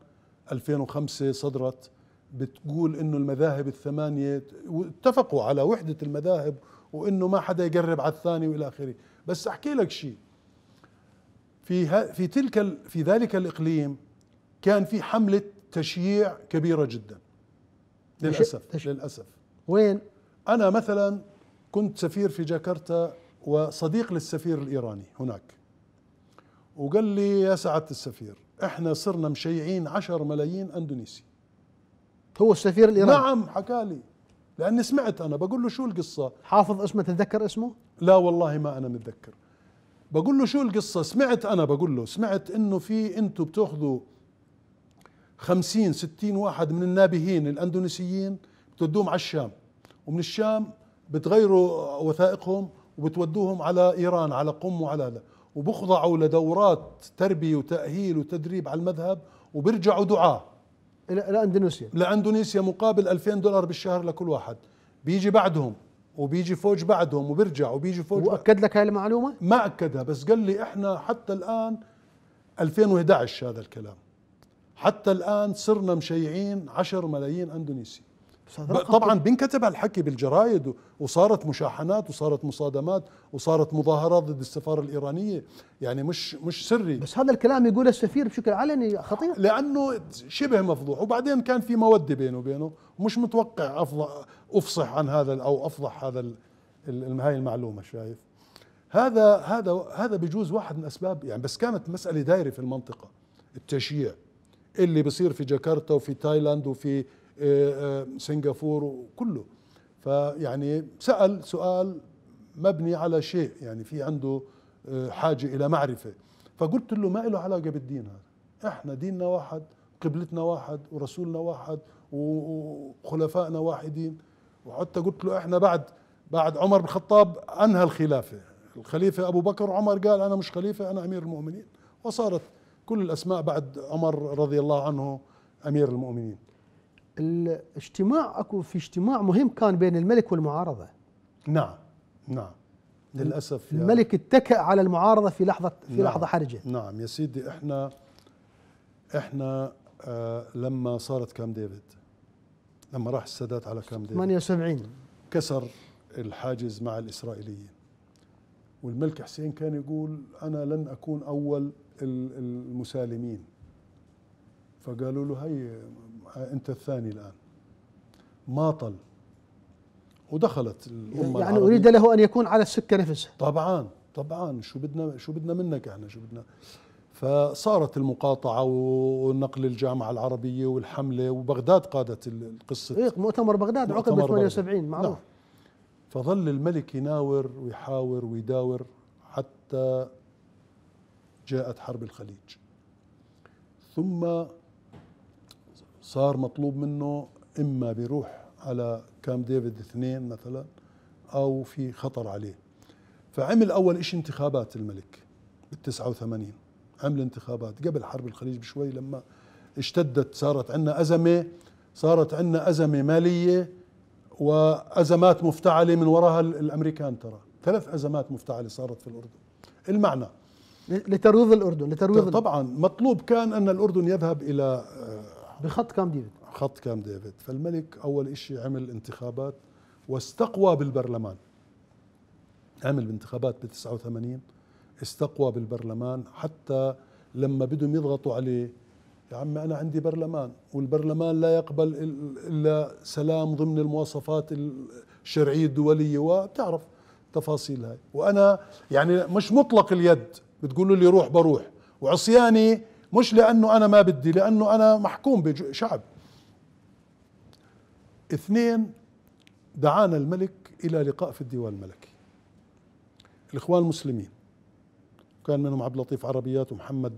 2005 صدرت بتقول انه المذاهب الثمانية اتفقوا على وحدة المذاهب وانه ما حدا يقرب على الثاني والى اخره بس احكي لك شيء في في تلك في ذلك الاقليم كان في حملة تشييع كبيرة جدا للاسف للاسف وين انا مثلا كنت سفير في جاكرتا وصديق للسفير الايراني هناك وقال لي يا سعادة السفير احنا صرنا مشيعين عشر ملايين اندونيسي هو السفير الايراني نعم حكى لي لاني سمعت انا بقول له شو القصه حافظ اسمه تتذكر اسمه لا والله ما انا متذكر بقول له شو القصه سمعت انا بقول له سمعت انه في انتم بتاخذوا خمسين ستين واحد من النابهين الاندونيسيين بتودوهم على الشام ومن الشام بتغيروا وثائقهم وبتودوهم على ايران على قم وعلى هذا وبخضعوا لدورات تربيه وتاهيل وتدريب على المذهب وبيرجعوا دعاه لاندونيسيا لاندونيسيا مقابل 2000 دولار بالشهر لكل واحد بيجي بعدهم وبيجي فوج بعدهم وبيرجع وبيجي فوج واكد لك هاي المعلومه ما اكدها بس قال لي احنا حتى الان 2011 هذا الكلام حتى الان صرنا مشيعين 10 ملايين اندونيسي طبعا بنكتب هالحكي بالجرايد وصارت مشاحنات وصارت مصادمات وصارت مظاهرات ضد السفاره الايرانيه يعني مش مش سري بس هذا الكلام يقول السفير بشكل علني خطير لانه شبه مفضوح وبعدين كان في موده بينه وبينه مش متوقع افصح عن هذا او افضح هذا هاي المعلومه شايف هذا هذا هذا بجوز واحد من اسباب يعني بس كانت مساله دايره في المنطقه التشييع اللي بصير في جاكرتا وفي تايلاند وفي سنغافور وكله فيعني سأل سؤال مبني على شيء يعني في عنده آه، حاجة إلى معرفة فقلت له ما له علاقة بالدين هذا احنا ديننا واحد قبلتنا واحد ورسولنا واحد وخلفائنا واحدين وحتى قلت له احنا بعد بعد عمر بن الخطاب انهى الخلافه الخليفه ابو بكر عمر قال انا مش خليفه انا امير المؤمنين وصارت كل الاسماء بعد عمر رضي الله عنه امير المؤمنين الاجتماع اكو في اجتماع مهم كان بين الملك والمعارضه نعم نعم للاسف الملك اتكأ على المعارضه في لحظه في نعم لحظه حرجه نعم يا سيدي احنا احنا آه لما صارت كام ديفيد لما راح السادات على كام ديفيد 78 كسر الحاجز مع الاسرائيليين والملك حسين كان يقول انا لن اكون اول المسالمين فقالوا له هي انت الثاني الان ماطل ودخلت الامه يعني العربية. اريد له ان يكون على السكه نفسها طبعا طبعا شو بدنا شو بدنا منك احنا شو بدنا فصارت المقاطعة ونقل الجامعة العربية والحملة وبغداد قادت القصة إيه مؤتمر بغداد عقد ب 78 معروف نعم. فظل الملك يناور ويحاور ويداور حتى جاءت حرب الخليج ثم صار مطلوب منه اما بيروح على كام ديفيد اثنين مثلا او في خطر عليه فعمل اول شيء انتخابات الملك بال 89 عمل انتخابات قبل حرب الخليج بشوي لما اشتدت صارت عندنا ازمه صارت عندنا ازمه ماليه وازمات مفتعله من وراها الامريكان ترى ثلاث ازمات مفتعله صارت في الاردن المعنى لترويض الاردن لترويض طبعا مطلوب كان ان الاردن يذهب الى آه، بخط كام ديفيد خط كام ديفيد فالملك أول شيء عمل انتخابات واستقوى بالبرلمان عمل انتخابات ب 89 استقوى بالبرلمان حتى لما بدهم يضغطوا عليه يا عمي أنا عندي برلمان والبرلمان لا يقبل إلا سلام ضمن المواصفات الشرعية الدولية وبتعرف تفاصيل هاي وأنا يعني مش مطلق اليد بتقولوا لي روح بروح وعصياني مش لانه انا ما بدي لانه انا محكوم بشعب اثنين دعانا الملك الى لقاء في الديوان الملكي الاخوان المسلمين كان منهم عبد اللطيف عربيات ومحمد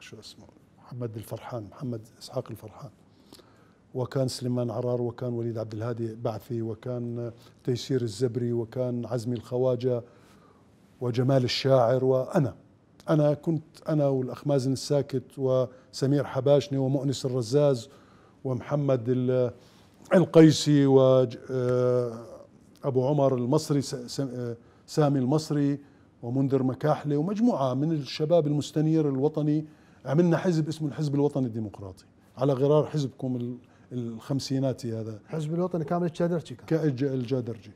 شو اسمه محمد الفرحان محمد اسحاق الفرحان وكان سليمان عرار وكان وليد عبد الهادي بعثي وكان تيسير الزبري وكان عزمي الخواجه وجمال الشاعر وانا أنا كنت أنا والأخ مازن الساكت وسمير حباشني ومؤنس الرزاز ومحمد القيسي وأبو آه، عمر المصري آه، سامي المصري ومنذر مكاحلة ومجموعة من الشباب المستنير الوطني عملنا حزب اسمه الحزب الوطني الديمقراطي على غرار حزبكم الخمسيناتي هذا الحزب الوطني كامل الجادرجي كامل الجادرجي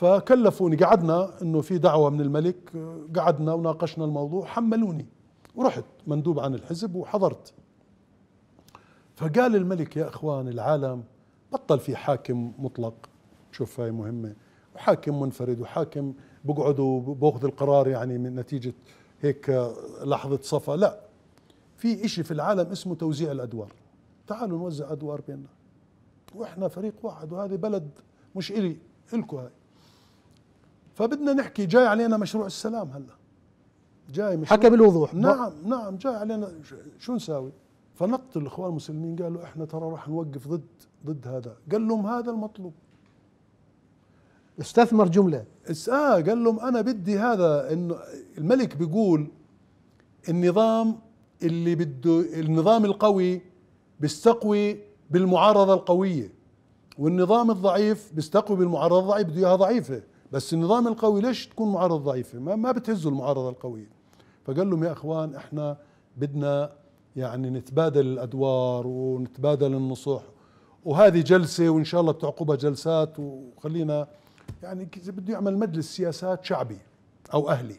فكلفوني قعدنا انه في دعوه من الملك قعدنا وناقشنا الموضوع حملوني ورحت مندوب عن الحزب وحضرت فقال الملك يا اخوان العالم بطل في حاكم مطلق شوف هاي مهمه وحاكم منفرد وحاكم بقعد وباخذ القرار يعني من نتيجه هيك لحظه صفا لا في إشي في العالم اسمه توزيع الادوار تعالوا نوزع ادوار بيننا واحنا فريق واحد وهذه بلد مش الي الكم هاي فبدنا نحكي جاي علينا مشروع السلام هلا جاي مشروع حكى بالوضوح نعم نعم جاي علينا شو نساوي فنقط الاخوان المسلمين قالوا احنا ترى راح نوقف ضد ضد هذا قال لهم هذا المطلوب استثمر جمله اه قال لهم انا بدي هذا انه الملك بيقول النظام اللي بده النظام القوي بيستقوي بالمعارضه القويه والنظام الضعيف بيستقوي بالمعارضه الضعيفه بده اياها ضعيفه بس النظام القوي ليش تكون معارضه ضعيفه ما, ما بتهزوا المعارضه القويه فقال لهم يا اخوان احنا بدنا يعني نتبادل الادوار ونتبادل النصوح وهذه جلسه وان شاء الله بتعقبها جلسات وخلينا يعني بده يعمل مجلس سياسات شعبي او اهلي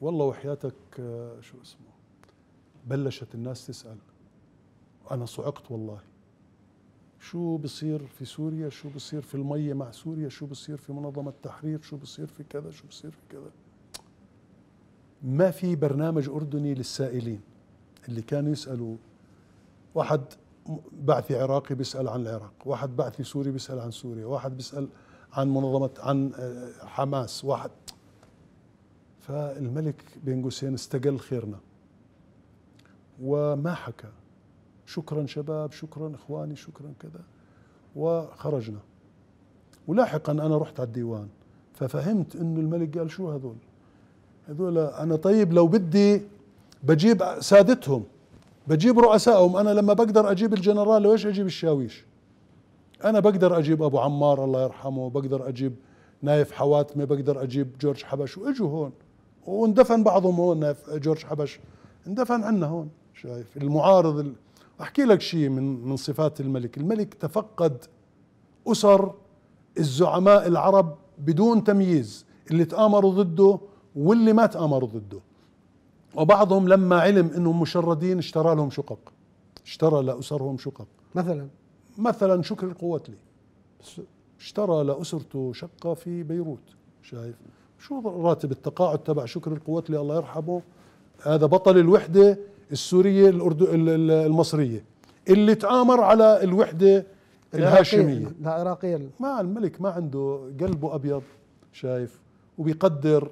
والله وحياتك آه، شو اسمه بلشت الناس تسال انا صعقت والله شو بصير في سوريا شو بصير في المية مع سوريا شو بصير في منظمة التحرير شو بصير في كذا شو بصير في كذا ما في برنامج أردني للسائلين اللي كانوا يسألوا واحد بعثي عراقي بيسأل عن العراق واحد بعثي سوري بيسأل عن سوريا واحد بيسأل عن منظمة عن آه، حماس واحد فالملك بين قوسين استقل خيرنا وما حكى شكرا شباب شكرا اخواني شكرا كذا وخرجنا ولاحقا انا رحت على الديوان ففهمت انه الملك قال شو هذول هذول انا طيب لو بدي بجيب سادتهم بجيب رؤسائهم انا لما بقدر اجيب الجنرال ليش اجيب الشاويش انا بقدر اجيب ابو عمار الله يرحمه بقدر اجيب نايف حواتمي بقدر اجيب جورج حبش واجوا هون واندفن بعضهم هون نايف جورج حبش اندفن عنا هون شايف المعارض أحكي لك شيء من من صفات الملك الملك تفقد أسر الزعماء العرب بدون تمييز اللي تآمروا ضده واللي ما تآمروا ضده وبعضهم لما علم انهم مشردين اشترى لهم شقق اشترى لاسرهم شقق مثلا مثلا شكر القوتلي اشترى لاسرته شقه في بيروت شايف شو راتب التقاعد تبع شكر القوتلي الله يرحمه هذا بطل الوحده السوريه المصريه اللي تعامر على الوحده الهاشميه العراقيه ما الملك ما عنده قلبه ابيض شايف وبيقدر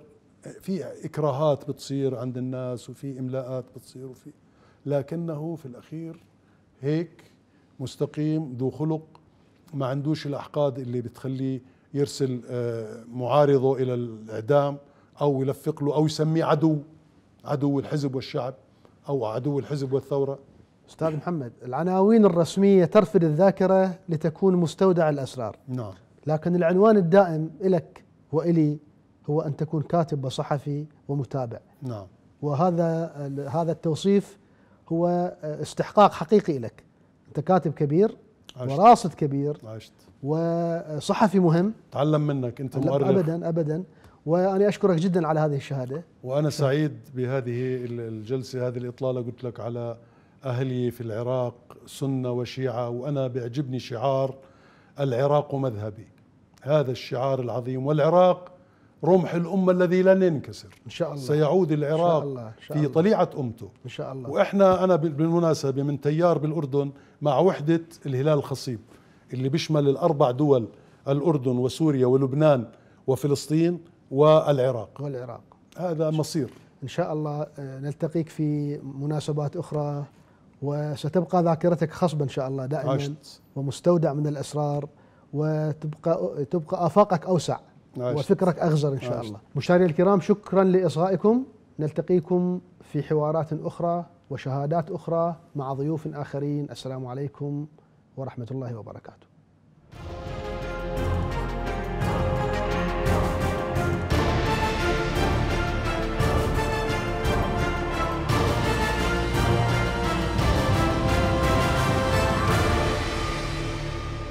في اكراهات بتصير عند الناس وفي املاءات بتصير وفي لكنه في الاخير هيك مستقيم ذو خلق ما عندوش الاحقاد اللي بتخليه يرسل آه، معارضه الى الاعدام او يلفق له او يسميه عدو عدو الحزب والشعب أو عدو الحزب والثورة أستاذ محمد العناوين الرسمية ترفد الذاكرة لتكون مستودع الأسرار نعم لكن العنوان الدائم لك وإلي هو أن تكون كاتب وصحفي ومتابع نعم وهذا هذا التوصيف هو آه، استحقاق حقيقي لك أنت كاتب كبير عشت. وراصد كبير عشت. وصحفي مهم تعلم منك أنت مؤرخ أبدا أبدا وأنا أشكرك جدا على هذه الشهادة وأنا سعيد بهذه الجلسة هذه الإطلالة قلت لك على أهلي في العراق سنة وشيعة وأنا بيعجبني شعار العراق مذهبي هذا الشعار العظيم والعراق رمح الأمة الذي لن ينكسر إن شاء الله سيعود العراق إن شاء الله. إن شاء الله. في طليعة أمته إن شاء الله وإحنا أنا بالمناسبة من تيار بالأردن مع وحدة الهلال الخصيب اللي بيشمل الأربع دول الأردن وسوريا ولبنان وفلسطين والعراق والعراق هذا مصير إن شاء الله آه، نلتقيك في مناسبات أخرى وستبقى ذاكرتك خصبة إن شاء الله دائما عشت. ومستودع من الأسرار وتبقى تبقى آفاقك أوسع عشت. وفكرك أغزر إن شاء عشت. الله مشاهدينا الكرام شكرا لإصغائكم نلتقيكم في حوارات أخرى وشهادات أخرى مع ضيوف آخرين السلام عليكم ورحمة الله وبركاته